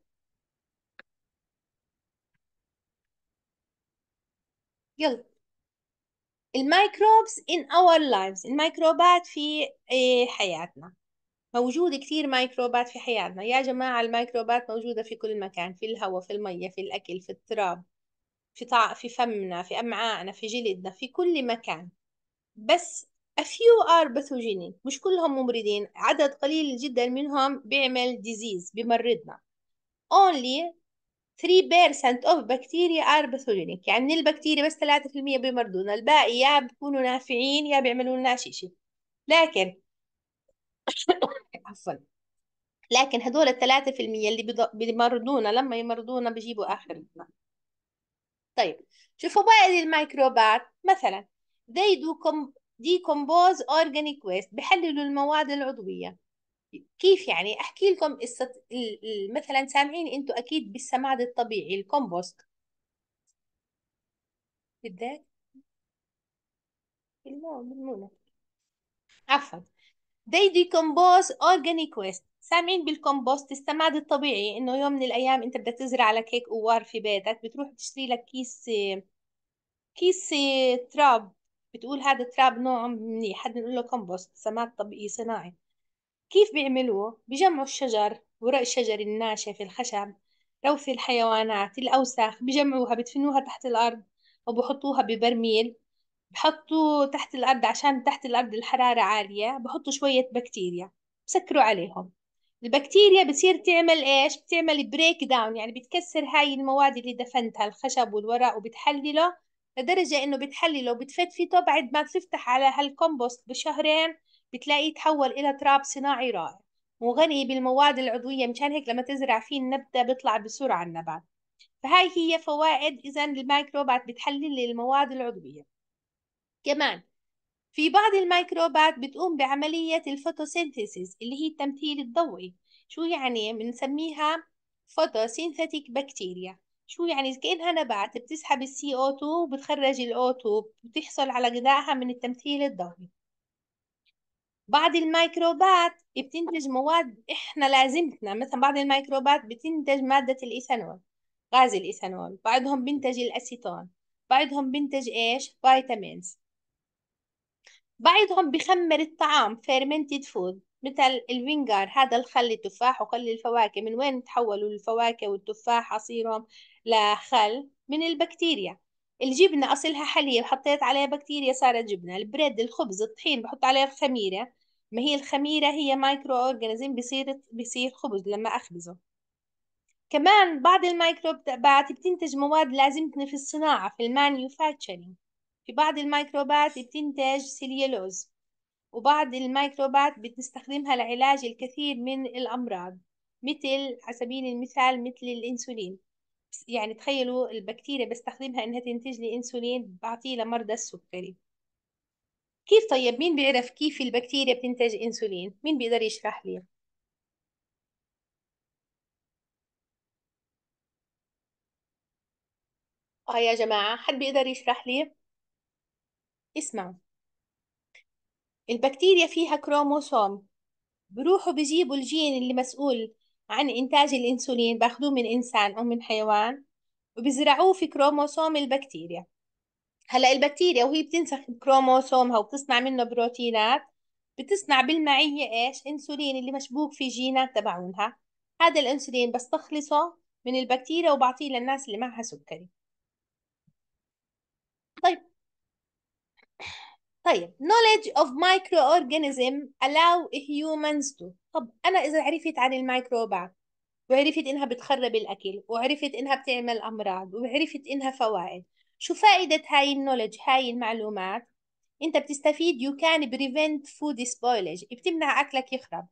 يلا الميكروبس in our lives الميكروبات في إيه، حياتنا موجود كتير ميكروبات في حياتنا يا جماعة الميكروبات موجودة في كل مكان في الهواء في المية في الأكل في التراب في طع... في فمنا في أمعائنا في جلدنا في كل مكان بس a few are pathogenic مش كلهم ممرضين عدد قليل جدا منهم بيعمل disease بمرضنا only 3% of bacteria are pathogenic يعني من البكتيريا بس 3% بيمرضونا الباقي يا بيكونوا نافعين يا بيعملوا لنا شيء لكن عفوا لكن هدول الثلاثة في المية اللي بيمرضونا لما يمرضونا بجيبوا آخر طيب شوفوا بعض الميكروبات مثلا they do decompose organic waste بحللوا المواد العضوية كيف يعني احكي لكم قصه مثلا سامعين انتوا اكيد بالسماد الطبيعي الكومبوست بالذات المو بالمونة عفوا they decompose organic waste سامعين بالكومبوست السماد الطبيعي انه يوم من الايام انت بدك تزرع لك هيك قوار في بيتك بتروح بتشتري لك كيس كيس تراب بتقول هذا التراب نوع منيح حد نقول له كومبوست سماد طبيعي صناعي كيف بيعملوه بجمعوا الشجر ورق الشجر الناشف الخشب روث الحيوانات الاوساخ بجمعوها بدفنوها تحت الارض وبحطوها ببرميل بحطوه تحت الأرض عشان تحت الأرض الحرارة عالية بحطوا شوية بكتيريا بسكروا عليهم البكتيريا بتصير تعمل ايش بتعمل بريك داون يعني بتكسر هاي المواد اللي دفنتها الخشب والورق وبتحلله لدرجة انه بتحلله وبتفتفته بعد ما تفتح على هالكومبوست بشهرين بتلاقيه تحول الى تراب صناعي رائع وغني بالمواد العضوية مشان هيك لما تزرع فيه النبتة بيطلع بسرعة النبات فهاي هي فوائد اذا الميكروبات بتحلل المواد العضوية كمان في بعض الميكروبات بتقوم بعملية الفوتوسينثيسيس اللي هي التمثيل الضوئي شو يعني بنسميها فوتوسينثيتيك بكتيريا شو يعني كأنها نبات بتسحب السي او 2 وبتخرج الاو 2 بتحصل على غذائها من التمثيل الضوئي بعض الميكروبات بتنتج مواد احنا لازمتنا مثلا بعض الميكروبات بتنتج مادة الإيثانول غاز الإيثانول بعضهم بنتج الأسيتون بعضهم بنتج ايش فيتامينز بعضهم بخمر الطعام فيرمنتد فود مثل الفينجر هذا الخل التفاح وخل الفواكه من وين تحولوا الفواكه والتفاح عصيرهم لخل من البكتيريا الجبنة أصلها حليب حطيت عليها بكتيريا صارت جبنة البريد الخبز الطحين بحط عليه الخميرة ما هي الخميرة هي مايكرو أورجانيزم بيصير بيصير خبز لما أخبزه كمان بعض الميكروبات بتنتج مواد لازمتنا في الصناعة في المانيوفاكتشرينج في بعض الميكروبات بتنتج سيليولوز وبعض الميكروبات بتستخدمها لعلاج الكثير من الأمراض مثل على سبيل المثال مثل الإنسولين يعني تخيلوا البكتيريا بستخدمها إنها تنتج لي إنسولين بعطيه لمرضى السكري كيف طيب مين بيعرف كيف البكتيريا بتنتج إنسولين مين بيقدر يشرح لي آه يا جماعة حد بيقدر يشرح لي اسمع البكتيريا فيها كروموسوم بروحوا بجيبوا الجين اللي مسؤول عن إنتاج الأنسولين باخدوه من إنسان أو من حيوان وبزرعوه في كروموسوم البكتيريا هلا البكتيريا وهي بتنسخ كروموسومها وبتصنع منه بروتينات بتصنع بالمعية إيش أنسولين اللي مشبوك في جينات تبعونها هذا الأنسولين بستخلصه من البكتيريا وبعطيه للناس اللي معها سكري طيب طيب knowledge of microorganism allow humans to طب أنا إذا عرفت عن الميكروبات وعرفت إنها بتخرب الأكل وعرفت إنها بتعمل أمراض وعرفت إنها فوائد شو فائدة هاي النولج هاي المعلومات أنت بتستفيد you can prevent food spoilage بتمنع أكلك يخرب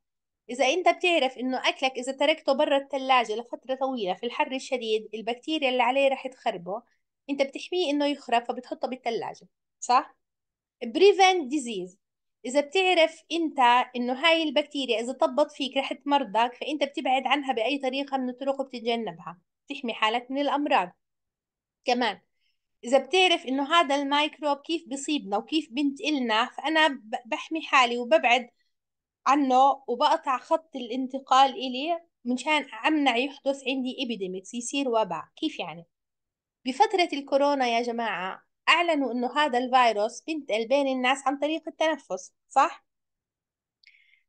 إذا أنت بتعرف إنه أكلك إذا تركته برا الثلاجة لفترة طويلة في الحر الشديد البكتيريا اللي عليه رح تخربه أنت بتحميه إنه يخرب فبتحطه بالثلاجة صح؟ بريفنت ديزيز إذا بتعرف أنت إنه هاي البكتيريا إذا طبت فيك رح تمرضك فأنت بتبعد عنها بأي طريقة من الطرق وبتتجنبها بتحمي حالك من الأمراض كمان إذا بتعرف إنه هذا الميكروب كيف بيصيبنا وكيف بنتقلنا فأنا بحمي حالي وببعد عنه وبقطع خط الانتقال إلي مشان أمنع يحدث عندي إبيديميكس يصير وباء كيف يعني؟ بفترة الكورونا يا جماعة أعلنوا إنه هذا الفيروس بينتقل بين الناس عن طريق التنفس صح؟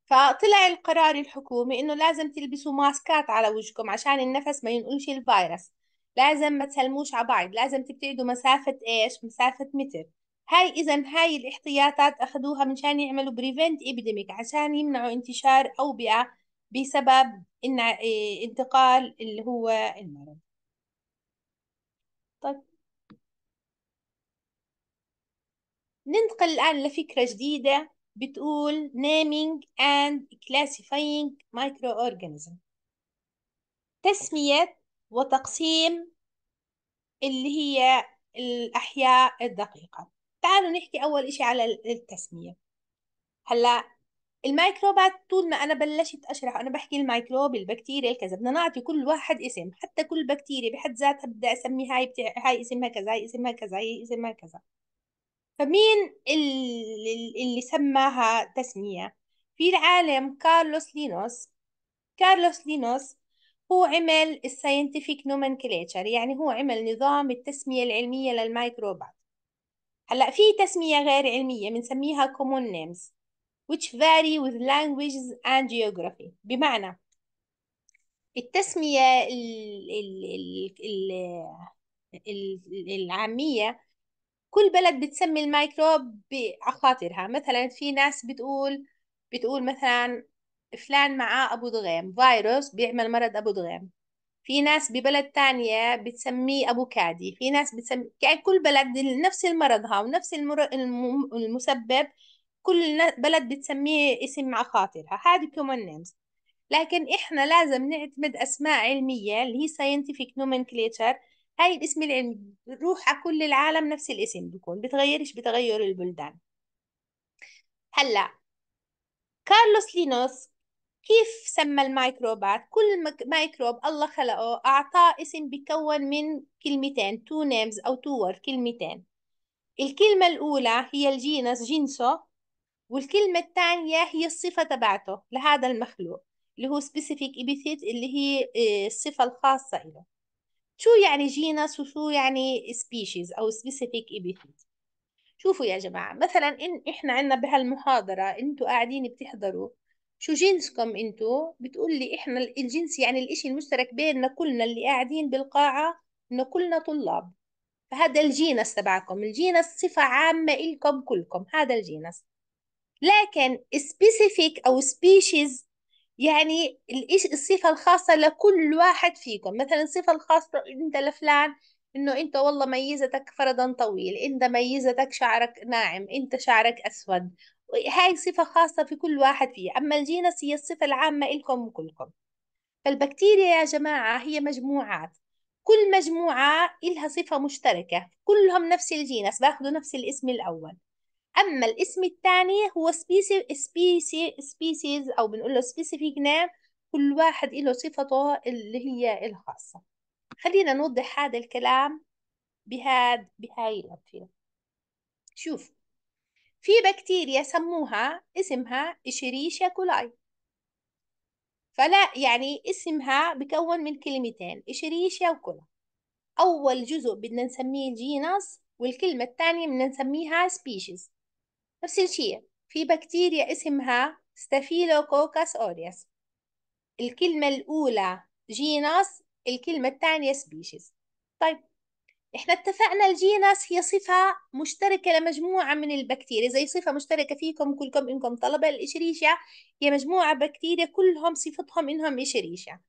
فطلع القرار الحكومي إنه لازم تلبسوا ماسكات على وجهكم عشان النفس ما ينقلش الفيروس لازم ما تسلموش على بعض لازم تبتعدوا مسافة إيش؟ مسافة متر هاي إذا هاي الاحتياطات أخذوها منشان يعملوا بريفنت إبيديميك عشان يمنعوا انتشار أوبئة بسبب إيه، انتقال اللي هو المرض ننتقل الآن لفكرة جديدة بتقول naming and classifying microorganism تسمية وتقسيم اللي هي الأحياء الدقيقة تعالوا نحكي أول إشي على التسمية هلا الميكروبات طول ما أنا بلشت أشرح أنا بحكي الميكروب البكتيريا الكذا بدنا نعطي كل واحد اسم حتى كل بكتيريا بحد ذاتها بدي أسمي هاي بتاع هاي اسمها كذا هاي اسمها كذا هاي اسمها كذا فمين اللي سماها تسمية في العالم كارلوس لينوس كارلوس لينوس هو عمل الساينتفيك نومنكليتشر يعني هو عمل نظام التسمية العلمية للميكروبات هلا في تسمية غير علمية بنسميها common names which vary with languages and geography بمعنى التسمية ال ال ال ال العامية كل بلد بتسمي الميكروب بعخاطرها مثلا في ناس بتقول بتقول مثلا فلان معاه أبو دغيم فيروس بيعمل مرض أبو دغيم في ناس ببلد تانية بتسميه أبو كادي في ناس بتسمي يعني كل بلد نفس المرضها ونفس المر... المسبب كل بلد بتسميه اسم مع خاطرها هذه common نيمز لكن إحنا لازم نعتمد أسماء علمية اللي هي ساينتفك nomenclature هاي الاسم العلمي بنروح على كل العالم نفس الاسم بيكون بتغيرش بتغير البلدان هلا كارلوس لينوس كيف سمى الميكروبات كل ميكروب الله خلقه أعطاه اسم بيكون من كلمتين تو نيمز أو تو وورد كلمتين الكلمة الأولى هي الجينس جنسه والكلمة الثانية هي الصفة تبعته لهذا المخلوق اللي هو specific epithet اللي هي آه، الصفة الخاصة له شو يعني جينس وشو يعني سبيشيز أو سبيسيفيك ايبيثيز شوفوا يا جماعة مثلا إن إحنا عنا بهالمحاضرة أنتوا قاعدين بتحضروا شو جنسكم أنتوا بتقول لي إحنا الجنس يعني الإشي المشترك بيننا كلنا اللي قاعدين بالقاعة إنه كلنا طلاب فهذا الجينس تبعكم الجينس صفة عامة إلكم كلكم هذا الجينس لكن specific أو species يعني الإش الصفة الخاصة لكل واحد فيكم مثلا الصفة الخاصة أنت لفلان إنه أنت والله ميزتك فردا طويل أنت ميزتك شعرك ناعم أنت شعرك أسود هاي صفة خاصة في كل واحد فيه أما الجينس هي الصفة العامة إلكم وكلكم فالبكتيريا يا جماعة هي مجموعات كل مجموعة إلها صفة مشتركة كلهم نفس الجينس بأخذوا نفس الاسم الأول اما الاسم الثاني هو سبيسي سبيسي سبيسيز او بنقول له سبيسيفيك نام كل واحد له صفته اللي هي الخاصه خلينا نوضح هذا الكلام بهاد بهاي الأمثلة شوف في بكتيريا سموها اسمها إشريشيا كولاي فلا يعني اسمها بكون من كلمتين إشريشيا وكولا أول جزء بدنا نسميه جينس والكلمة الثانية بدنا نسميها سبيشيز نفس الشيء في بكتيريا اسمها ستافيلوكوكاس أوريوس الكلمة الأولى جيناس الكلمة الثانية سبيشيز طيب احنا اتفقنا الجيناس هي صفة مشتركة لمجموعة من البكتيريا زي صفة مشتركة فيكم كلكم انكم طلبة الإشريشة هي مجموعة بكتيريا كلهم صفتهم انهم إشريشة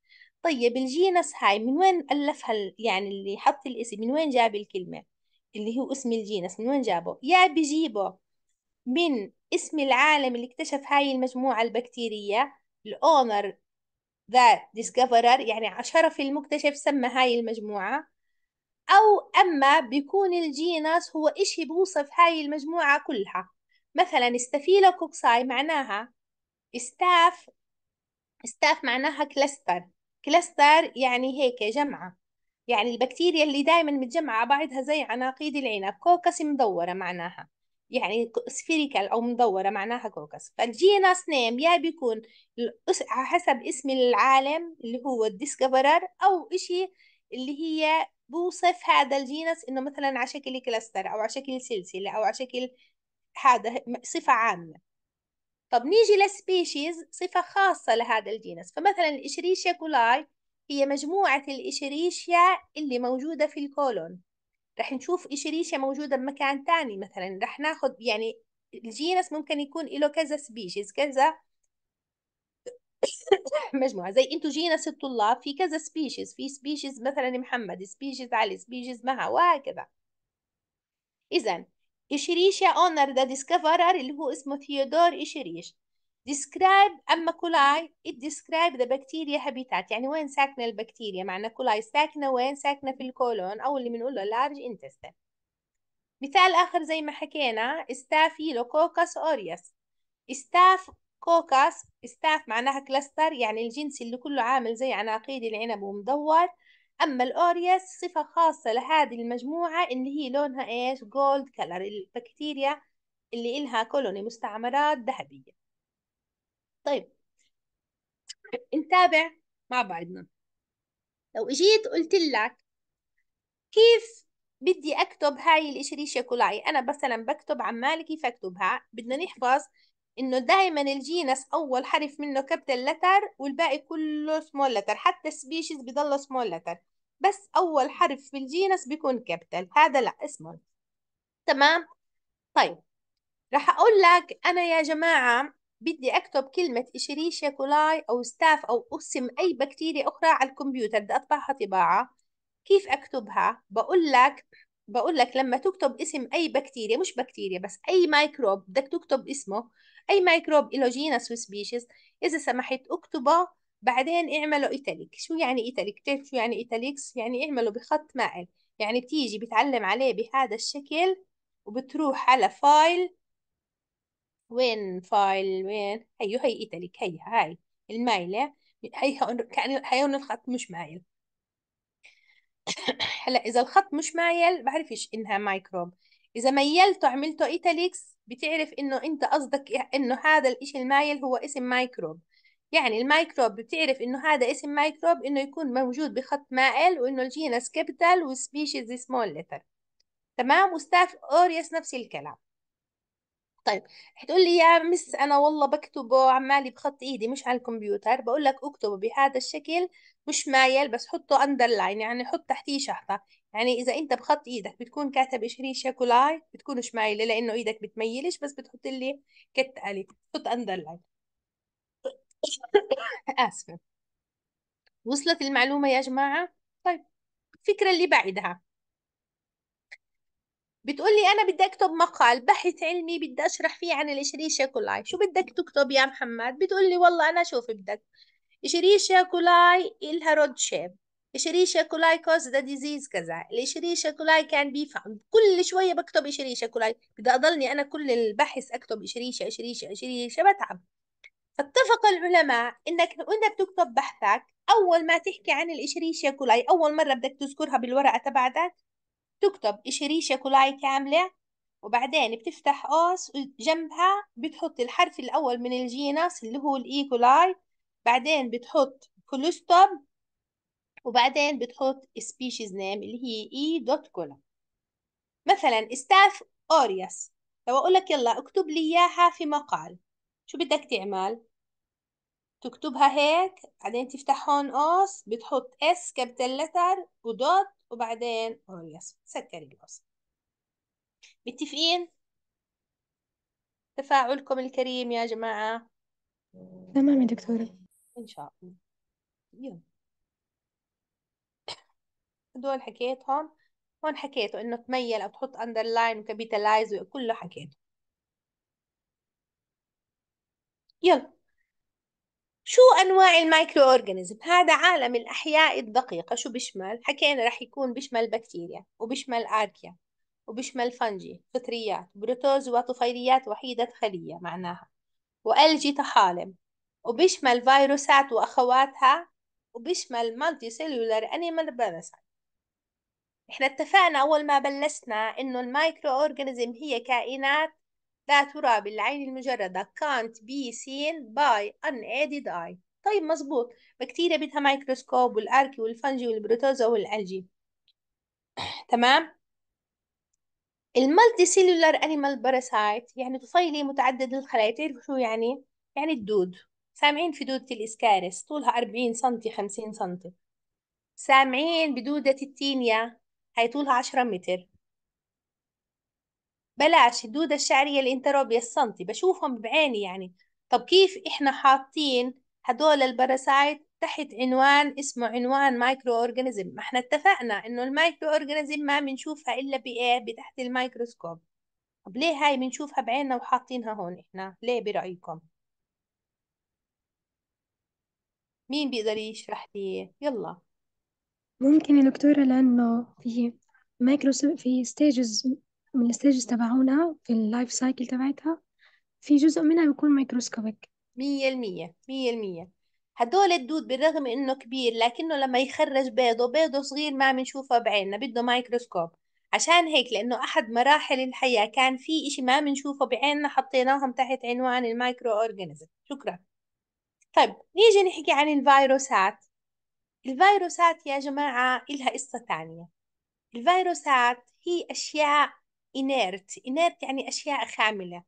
طيب الجينس هاي من وين ألفها يعني اللي حط الاسم من وين جاب الكلمة اللي هو اسم الجينس من وين جابه يا بيجيبه من اسم العالم اللي اكتشف هاي المجموعة البكتيرية الأونر ذا ديسكفرر يعني شرف المكتشف سمى هاي المجموعة أو أما بيكون الجينس هو إشي بوصف هاي المجموعة كلها مثلا كوكساي معناها ستاف ستاف معناها كلاستر كلاستر يعني هيك جمعة يعني البكتيريا اللي دايما متجمعة بعضها زي عناقيد العنب كوكس مدورة معناها يعني سفيريكال أو مدورة معناها كوكس فالجيناس نيم يا بيكون على حسب اسم العالم اللي هو الديسكفرر أو إشي اللي هي بوصف هذا الجينس إنه مثلا على شكل كلاستر أو على شكل سلسلة أو على شكل هذا صفة عامة طب نيجي لسبيشيز صفة خاصة لهذا الجينس فمثلا الإشريشيا كولاي هي مجموعة الإشريشيا اللي موجودة في الكولون رح نشوف إيش ريشة موجودة بمكان تاني مثلا رح ناخد يعني الجينس ممكن يكون له كذا سبيشيز كذا مجموعة زي انتو جينس الطلاب في كذا سبيشيز في سبيشيز مثلا محمد سبيشيز علي سبيشيز مها وهكذا إذا إشريشيا أونر ذا ديسكفرر اللي هو اسمه ثيودور إشريش describe أما كولاي it describe the bacteria habitat يعني وين ساكنة البكتيريا معنى كولاي ساكنة وين ساكنة في الكولون أو اللي بنقول له لارج intestine مثال آخر زي ما حكينا staphylococcus aureus staph كوكاس استاف معناها كلاستر يعني الجنس اللي كله عامل زي عناقيد العنب ومدور أما الأوريس صفة خاصة لهذه المجموعة اللي هي لونها إيش جولد كلر البكتيريا اللي إلها كولوني مستعمرات ذهبية طيب نتابع مع بعضنا لو اجيت قلت لك كيف بدي اكتب هاي الاشريشة كولاي انا مثلا بكتب عمالي كيف اكتبها بدنا نحفظ انه دائما الجينس اول حرف منه كابيتال لتر والباقي كله سمول لتر حتى السبيشيز بضله سمول لتر بس اول حرف في الجينس بيكون كابيتال هذا لا سمول تمام طيب رح اقول لك انا يا جماعه بدي أكتب كلمة إشريشيا كولاي أو ستاف أو أقسم أي بكتيريا أخرى على الكمبيوتر بدي أطبعها طباعة كيف أكتبها؟ بقول لك بقول لك لما تكتب اسم أي بكتيريا مش بكتيريا بس أي مايكروب بدك تكتب اسمه أي مايكروب إله جينس وسبيشيز إذا سمحت اكتبه بعدين اعملوا إيتاليك شو يعني إيتاليك؟ بتعرف شو يعني إيتاليكس؟ يعني اعملوا بخط مائل يعني بتيجي بتعلم عليه بهذا الشكل وبتروح على فايل وين فايل وين هيو هي ايتاليك هي هاي المايلة هي كأن هيون الخط مش مايل هلا إذا الخط مش مايل بعرفش إنها مايكروب إذا ميلته وعملته إيتاليكس بتعرف إنه أنت قصدك إيه، إنه هذا الإشي المايل هو اسم مايكروب يعني المايكروب بتعرف إنه هذا اسم مايكروب إنه يكون موجود بخط مائل وإنه الجينس كابيتال وسبيشيز سمول ليتر تمام وستاف أوريوس نفس الكلام طيب هتقول لي يا مس انا والله بكتبه عمالي بخط ايدي مش على الكمبيوتر بقول لك اكتبه بهذا الشكل مش مايل بس حطه اندرلاين يعني حط تحتيه شحطه يعني اذا انت بخط ايدك بتكون كاتب شريشة كولاي بتكونش مايله لانه ايدك بتميلش بس بتحط لي كت الف حط اندرلاين اسفه وصلت المعلومه يا جماعه طيب الفكره اللي بعدها بتقولي انا بدي اكتب مقال بحث علمي بدي اشرح فيه عن الاشريشيا كولاي شو بدك تكتب يا محمد بتقولي والله انا شوف بدك اشريشيا كولاي الها رود شيب اشريشيا كولاي كوز ذا ديزيز كذا الاشريشيا كولاي كان بي كل شويه بكتب اشريشيا كولاي بدي اضلني انا كل البحث اكتب اشريشيا اشريشيا اشريشيا بتعب فاتفق العلماء انك وانت بتكتب بحثك اول ما تحكي عن الاشريشيا كولاي اول مره بدك تذكرها بالورقه تبعتك تكتب إيش ريشة كولاي عاملة وبعدين بتفتح قوس وجنبها بتحط الحرف الأول من الجينس اللي هو الإيكولاي e بعدين بتحط كولوستوب وبعدين بتحط سبيشيز نيم اللي هي اي دوت كولا مثلا استاف اوريوس لو اقول لك يلا اكتب لي اياها في مقال شو بدك تعمل تكتبها هيك بعدين تفتح هون اوس بتحط اس كابيتال لتر ودوت وبعدين قرن سكري الوسط متفقين تفاعلكم الكريم يا جماعة تمام يا دكتورة إن شاء الله يلا دول حكيتهم هون حكيته إنه تميل أو تحط أندرلاين وكابيتالايز وكله حكيته يلا شو أنواع المايكرو أورجانيزم؟ هذا عالم الأحياء الدقيقة شو بيشمل؟ حكينا رح يكون بيشمل بكتيريا وبيشمل أركيا وبيشمل فنجي فطريات بروتوز وطفيليات وحيدة خلية معناها وألجي طحالم وبيشمل فيروسات وأخواتها وبيشمل مالتي سيلولر أنيمال باراسايت احنا اتفقنا أول ما بلشنا إنه المايكرو أورجانيزم هي كائنات لا ترى بالعين المجردة can't be seen by unaided eye طيب مظبوط بكتيريا بدها مايكروسكوب والأركي والفنجي والبروتوزا والألجي تمام المالتي سيلولار أنيمال باراسايت يعني طفيلي متعدد الخلايا تعرفوا شو يعني؟ يعني الدود سامعين في دودة الإسكارس طولها 40 سنتي 50 سنتي سامعين بدودة التينيا هي طولها 10 متر بلاش الدودة الشعرية الانتروبيا السنتي بشوفهم بعيني يعني طب كيف إحنا حاطين هدول الباراسايت تحت عنوان اسمه عنوان مايكرو أورجانيزم ما احنا اتفقنا إنه المايكرو أورجانيزم ما بنشوفها إلا بإيه بتحت الميكروسكوب طب ليه هاي بنشوفها بعيننا وحاطينها هون إحنا ليه برأيكم مين بيقدر يشرح لي يلا ممكن يا دكتورة لأنه في مايكرو في ستيجز من الستيجز تبعونا في اللايف سايكل تبعتها في جزء منها بيكون مايكروسكوبيك مية المية مية المية هدول الدود بالرغم انه كبير لكنه لما يخرج بيضه بيضه صغير ما بنشوفه بعيننا بده مايكروسكوب عشان هيك لأنه أحد مراحل الحياة كان في إشي ما بنشوفه بعيننا حطيناهم تحت عنوان المايكرو أورجانيزم شكرا طيب نيجي نحكي عن الفيروسات الفيروسات يا جماعة إلها قصة ثانيه الفيروسات هي أشياء إنيرت إنيرت يعني أشياء خاملة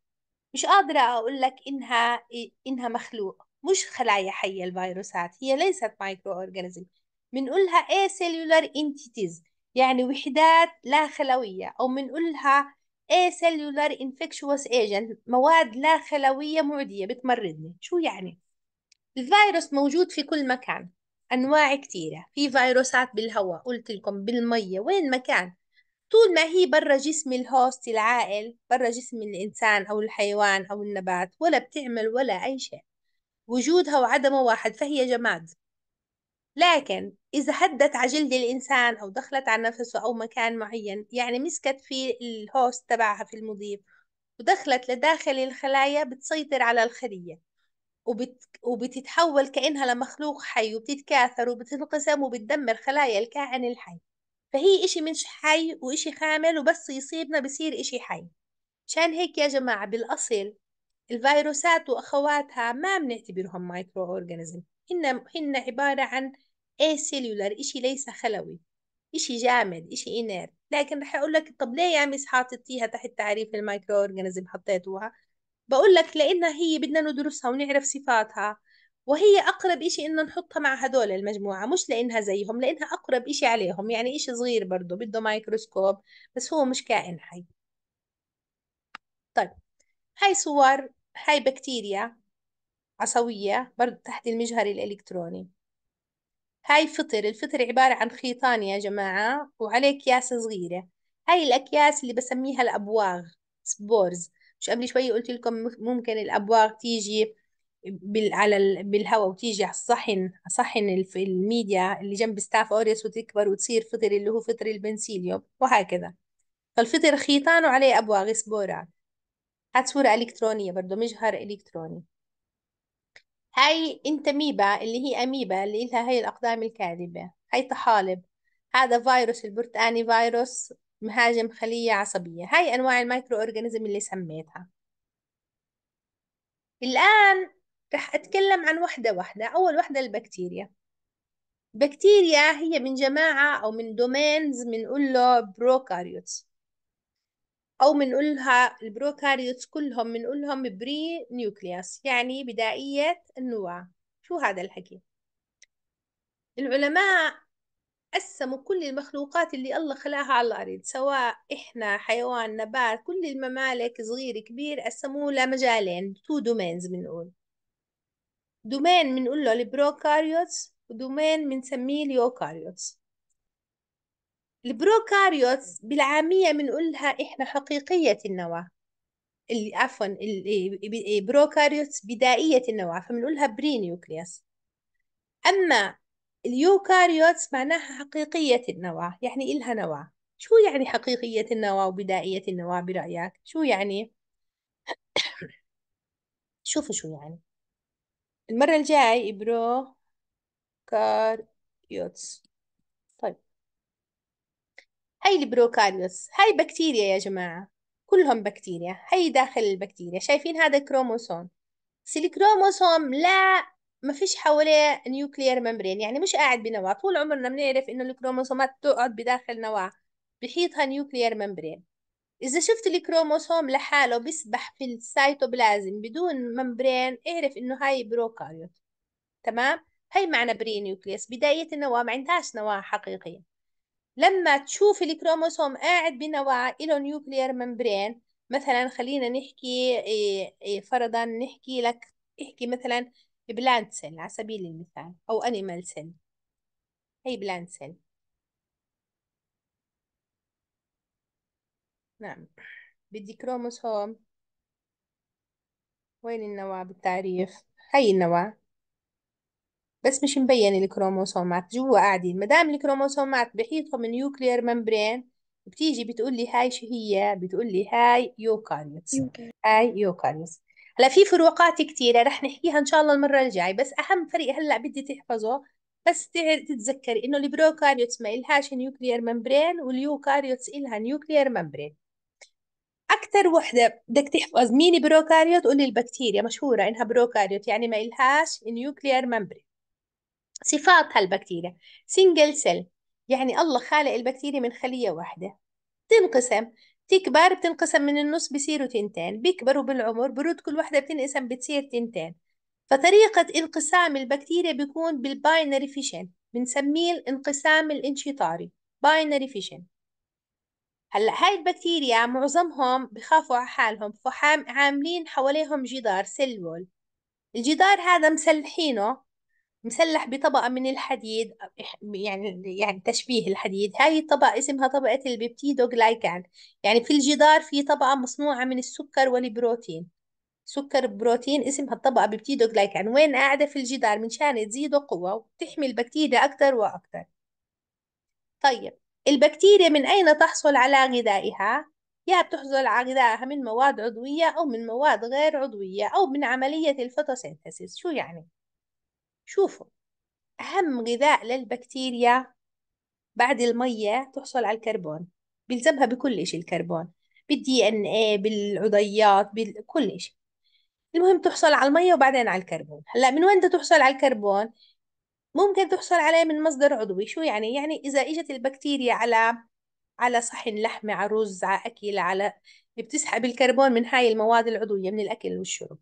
مش قادرة أقول لك إنها إنها مخلوق مش خلايا حية الفيروسات هي ليست مايكرو أورجانيزم بنقولها اي سيلولار انتيتيز يعني وحدات لا خلوية أو بنقولها اي سيلولار انفكشوس ايجنت مواد لا خلوية معدية بتمرضني شو يعني؟ الفيروس موجود في كل مكان أنواع كثيرة في فيروسات بالهواء قلت لكم بالمية وين مكان طول ما هي برا جسم الهوست العائل برا جسم الإنسان أو الحيوان أو النبات ولا بتعمل ولا أي شيء وجودها وعدمه واحد فهي جماد لكن إذا حدت على جلد الإنسان أو دخلت على نفسه أو مكان معين يعني مسكت في الهوست تبعها في المضيف ودخلت لداخل الخلايا بتسيطر على الخلية وبت... وبتتحول كأنها لمخلوق حي وبتتكاثر وبتنقسم وبتدمر خلايا الكائن الحي فهي إشي مش حي وإشي خامل وبس يصيبنا بصير إشي حي شان هيك يا جماعة بالأصل الفيروسات وأخواتها ما بنعتبرهم مايكرو أورجانيزم هن, هن عبارة عن اي سيلولار إشي ليس خلوي إشي جامد إشي إنير لكن رح أقول لك طب ليه يا مس حاطتيها تحت تعريف المايكرو أورجانيزم حطيتوها بقول لك لأنها هي بدنا ندرسها ونعرف صفاتها وهي أقرب إشي إنه نحطها مع هدول المجموعة مش لأنها زيهم لأنها أقرب إشي عليهم يعني إشي صغير برضه بده مايكروسكوب بس هو مش كائن حي طيب هاي صور هاي بكتيريا عصوية برضه تحت المجهر الإلكتروني هاي فطر الفطر عبارة عن خيطان يا جماعة وعليه أكياس صغيرة هاي الأكياس اللي بسميها الأبواغ سبورز مش قبل شوي قلت لكم ممكن الأبواغ تيجي بال على ال... بالهواء وتيجي على الصحن صحن الف... الميديا اللي جنب ستاف اوريس وتكبر وتصير فطر اللي هو فطر البنسيليوم وهكذا فالفطر خيطان وعليه أبواغ سبورات هات صورة إلكترونية برضه مجهر إلكتروني هاي انتميبا اللي هي أميبا اللي لها هي الأقدام الكاذبة هاي طحالب هذا فيروس البرتاني فيروس مهاجم خلية عصبية هاي أنواع الميكرو أورجانيزم اللي سميتها الآن رح أتكلم عن وحدة وحدة أول وحدة البكتيريا بكتيريا هي من جماعة أو من دومينز بنقول له بروكاريوتس أو بنقولها البروكاريوتس كلهم بنقولهم بري نيوكلياس يعني بدائية النواة شو هذا الحكي؟ العلماء قسموا كل المخلوقات اللي الله خلاها على الأرض سواء إحنا حيوان نبات كل الممالك صغير كبير قسموه لمجالين تو دومينز بنقول دومين بنقول له البروكاريوتس ودومين بنسميه اليوكاريوتس البروكاريوتس بالعامية بنقولها إحنا حقيقية النواة اللي عفوا البروكاريوتس إيه، إيه، إيه، بدائية النواة بري نيوكليس أما اليوكاريوتس معناها حقيقية النواة يعني إلها نواة شو يعني حقيقية النواة وبدائية النواة برأيك؟ شو يعني؟ شوفوا شو يعني المرة الجاي بروكاريوتس طيب هاي البروكاريوتس هاي بكتيريا يا جماعة كلهم بكتيريا هاي داخل البكتيريا شايفين هذا كروموسوم بس الكروموسوم لا ما فيش حواليه نيوكليير ممبرين يعني مش قاعد بنواة طول عمرنا بنعرف انه الكروموسومات تقعد بداخل نواة بحيطها نيوكليير ممبرين إذا شفت الكروموسوم لحاله بيسبح في السيتوبلازم بدون ممبرين اعرف إنه هاي بروكاريوت تمام هي معنى برينيوكليس بداية النواة ما عندهاش نواة حقيقية لما تشوف الكروموسوم قاعد بنواة إله نيوكليير ممبرين مثلا خلينا نحكي إيه إيه فرضا نحكي لك احكي مثلا بلانت سيل على سبيل المثال أو أنيمال سيل هي بلانت سيل نعم بدي كروموسوم وين النواة بالتعريف هاي النواة بس مش مبين الكروموسومات جوا قاعدين مدام الكروموسومات بحيطهم من نيوكلير ممبرين بتيجي بتقول لي هاي شو هي بتقول لي هاي يوكاريوتس هاي يوكاريوتس هلا في فروقات كثيره رح نحكيها ان شاء الله المره الجاي بس اهم فرق هلا بدي تحفظه بس تتذكري انه البروكاريوتس ما إلهاش نيوكلير ممبرين واليوكاريوتس إلها نيوكلير ممبرين اكثر وحده بدك تحفظ ميني بروكاريوت قولي البكتيريا مشهوره انها بروكاريوت يعني ما إلهاش نيوكليير ممبري صفات هالبكتيريا سنجل سيل يعني الله خالق البكتيريا من خليه واحده تنقسم تكبر بتنقسم من النص بصيروا تنتين بيكبروا بالعمر برود كل واحدة بتنقسم بتصير تنتين فطريقة انقسام البكتيريا بيكون بالباينري فيشن بنسميه الانقسام الانشطاري باينري فيشن هلا هاي البكتيريا معظمهم بخافوا على حالهم فعاملين حواليهم جدار سلول الجدار هذا مسلحينه مسلح بطبقة من الحديد يعني يعني تشبيه الحديد هاي الطبقة اسمها طبقة جلايكان يعني في الجدار في طبقة مصنوعة من السكر والبروتين سكر بروتين اسمها الطبقة جلايكان وين قاعدة في الجدار منشان تزيده قوة وتحمي البكتيريا أكتر وأكتر طيب البكتيريا من أين تحصل على غذائها؟ يا بتحصل على غذائها من مواد عضوية أو من مواد غير عضوية أو من عملية الفوتوسينثيسيس شو يعني؟ شوفوا أهم غذاء للبكتيريا بعد المية تحصل على الكربون بيلزمها بكل إشي الكربون بالدي ان اي بالعضيات بكل إشي المهم تحصل على المية وبعدين على الكربون هلا من وين تحصل على الكربون ممكن تحصل عليه من مصدر عضوي شو يعني يعني إذا إجت البكتيريا على على صحن لحمة على رز على أكل على بتسحب الكربون من هاي المواد العضوية من الأكل والشرب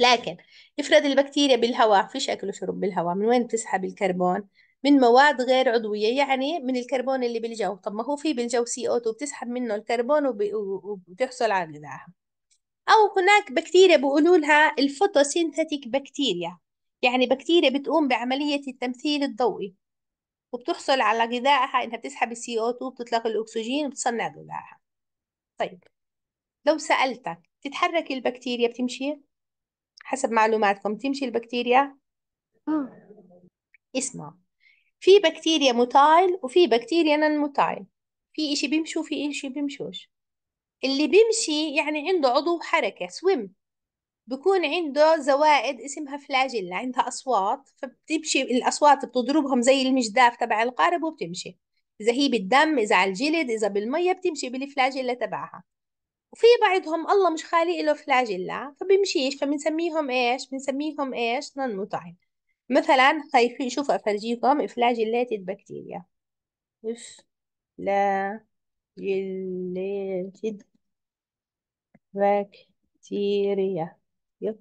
لكن افرض البكتيريا بالهواء فيش أكل وشرب بالهواء من وين بتسحب الكربون من مواد غير عضوية يعني من الكربون اللي بالجو طب ما هو في بالجو سي او 2 بتسحب منه الكربون وبتحصل على غذائها أو هناك بكتيريا بقولوا لها الفوتوسينثيتيك بكتيريا يعني بكتيريا بتقوم بعملية التمثيل الضوئي وبتحصل على غذائها إنها بتسحب السي او 2 بتطلق الأكسجين وبتصنع غذائها طيب لو سألتك تتحرك البكتيريا بتمشي حسب معلوماتكم تمشي البكتيريا آه. اسمع في بكتيريا موتايل وفي بكتيريا نان موتايل في إشي بيمشي وفي إشي بيمشوش اللي بيمشي يعني عنده عضو حركة سويم بكون عنده زوائد اسمها فلاجيلا عندها أصوات فبتمشي الأصوات بتضربهم زي المجداف تبع القارب وبتمشي إذا هي بالدم إذا على الجلد إذا بالمية بتمشي بالفلاجيلا تبعها وفي بعضهم الله مش خالق له فلاجيلا فبيمشيش فبنسميهم إيش بنسميهم إيش نون مطعم مثلا خايفين شوف أفرجيكم فلاجيلات البكتيريا فلاجيلات بكتيريا يب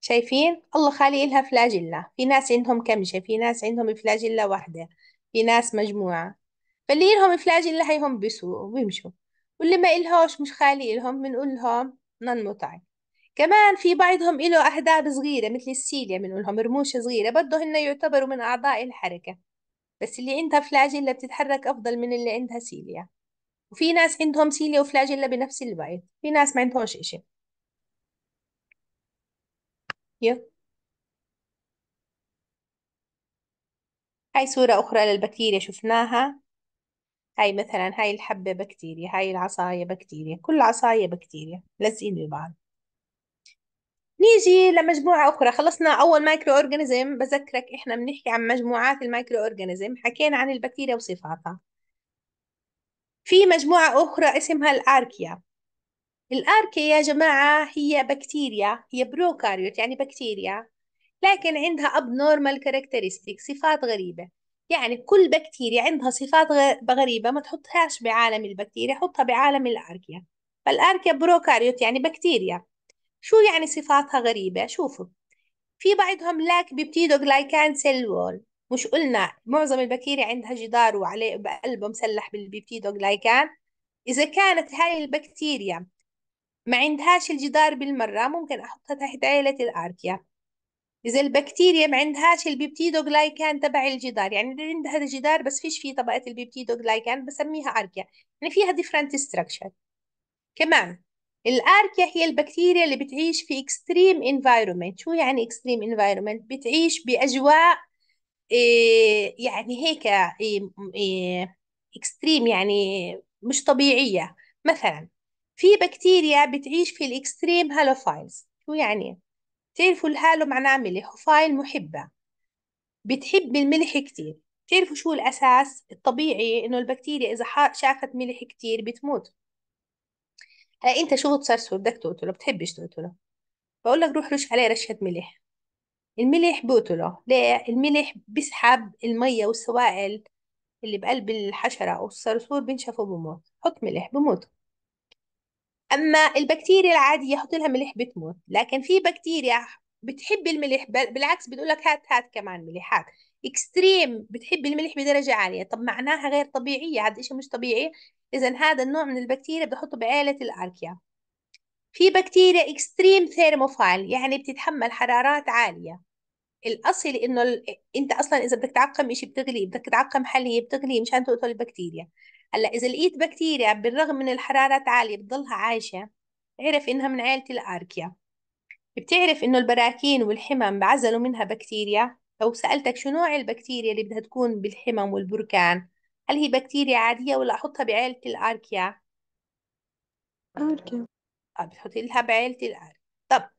شايفين الله خالي إلها فلاجيلا في ناس عندهم كمشة في ناس عندهم فلاجيلا واحدة في ناس مجموعة فاللي إلهم فلاجيلا هيهم بيسوا وبيمشوا واللي ما إلهاش مش خالي إلهم نن متعي. كمان في بعضهم إله اهداب صغيرة مثل السيليا بنقولهم رموش صغيرة بده هن يعتبروا من أعضاء الحركة بس اللي عندها فلاجيلا بتتحرك أفضل من اللي عندها سيليا وفي ناس عندهم سيليا وفلاجيلا بنفس البيت في ناس ما عندهمش إشي يب هاي صورة أخرى للبكتيريا شفناها هاي مثلا هاي الحبة بكتيريا هاي العصاية بكتيريا كل عصاية بكتيريا لازقين ببعض نيجي لمجموعة أخرى خلصنا أول مايكرو أورجانيزم بذكرك إحنا بنحكي عن مجموعات المايكرو أورجانيزم حكينا عن البكتيريا وصفاتها في مجموعة أخرى اسمها الأركيا الأركيا يا جماعة هي بكتيريا هي بروكاريوت يعني بكتيريا لكن عندها abnormal characteristics صفات غريبة يعني كل بكتيريا عندها صفات غريبة ما تحطهاش بعالم البكتيريا حطها بعالم الأركيا فالأركيا بروكاريوت يعني بكتيريا شو يعني صفاتها غريبة شوفوا في بعضهم لاك بيبتيدوغلايكان سيل وول مش قلنا معظم البكتيريا عندها جدار وعليه بقلبه مسلح بالبيبتيدوغلايكان إذا كانت هاي البكتيريا ما عندهاش الجدار بالمرة ممكن أحطها تحت عيلة الأركيا إذا البكتيريا ما عندهاش البيبتيدوغلايكان تبع الجدار يعني عندها الجدار بس فيش فيه طبقة البيبتيدوغلايكان بسميها أركيا يعني فيها different structure كمان الأركيا هي البكتيريا اللي بتعيش في extreme environment شو يعني extreme environment بتعيش بأجواء إيه يعني هيك إيه إيه extreme يعني مش طبيعية مثلا في بكتيريا بتعيش في الإكستريم هالوفايلز شو يعني؟ تعرفوا الهالو معناه ملح وفايل محبة بتحب الملح كتير تعرفوا شو الأساس الطبيعي إنه البكتيريا إذا شافت ملح كتير بتموت هلا أه، أنت شو بتصرصر بدك تقتله بتحبش تقتله بقول لك روح رش عليه رشة ملح الملح بقتله ليه الملح بسحب المية والسوائل اللي بقلب الحشرة أو الصرصور بينشفوا بموت حط ملح بموت اما البكتيريا العادي يحط لها ملح بتموت لكن في بكتيريا بتحب الملح بالعكس بتقول لك هات هات كمان ملحات اكستريم بتحب الملح بدرجه عاليه طب معناها غير طبيعيه هذا شيء مش طبيعي اذا هذا النوع من البكتيريا بدي احطه بعائله الاركيا في بكتيريا اكستريم ثيرموفايل يعني بتتحمل حرارات عاليه الاصل انه انت اصلا اذا بدك تعقم شيء بتغلي بدك تعقم حليب بتغلي مشان تقتل البكتيريا هلا اذا لقيت بكتيريا بالرغم من الحرارات عالية بتضلها عايشة اعرف انها من عائله الاركيا بتعرف انه البراكين والحمم بعزلوا منها بكتيريا لو سألتك شو نوع البكتيريا اللي بدها تكون بالحمم والبركان هل هي بكتيريا عادية ولا أحطها بعائله الأركيا؟ أركيا آه بتحطي لها بعائله الأركيا طب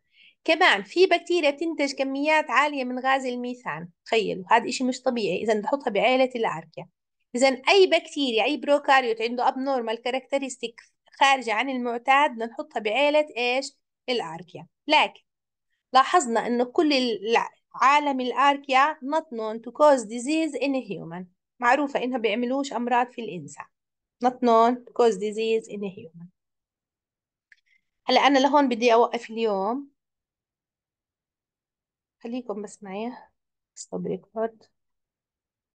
كمان في بكتيريا بتنتج كميات عالية من غاز الميثان تخيلوا هذا إشي مش طبيعي إذا بدي أحطها بعائله الأركيا إذا أي بكتيريا أي بروكاريوت عنده abnormal كاركترستيك خارجة عن المعتاد بدنا نحطها بعيلة إيش؟ الأركيا لكن لاحظنا إنه كل عالم الأركيا not known to cause disease in a human معروفة إنها بيعملوش أمراض في الإنسان not known to cause disease in a human هلا أنا لهون بدي أوقف اليوم خليكم بس معي stop record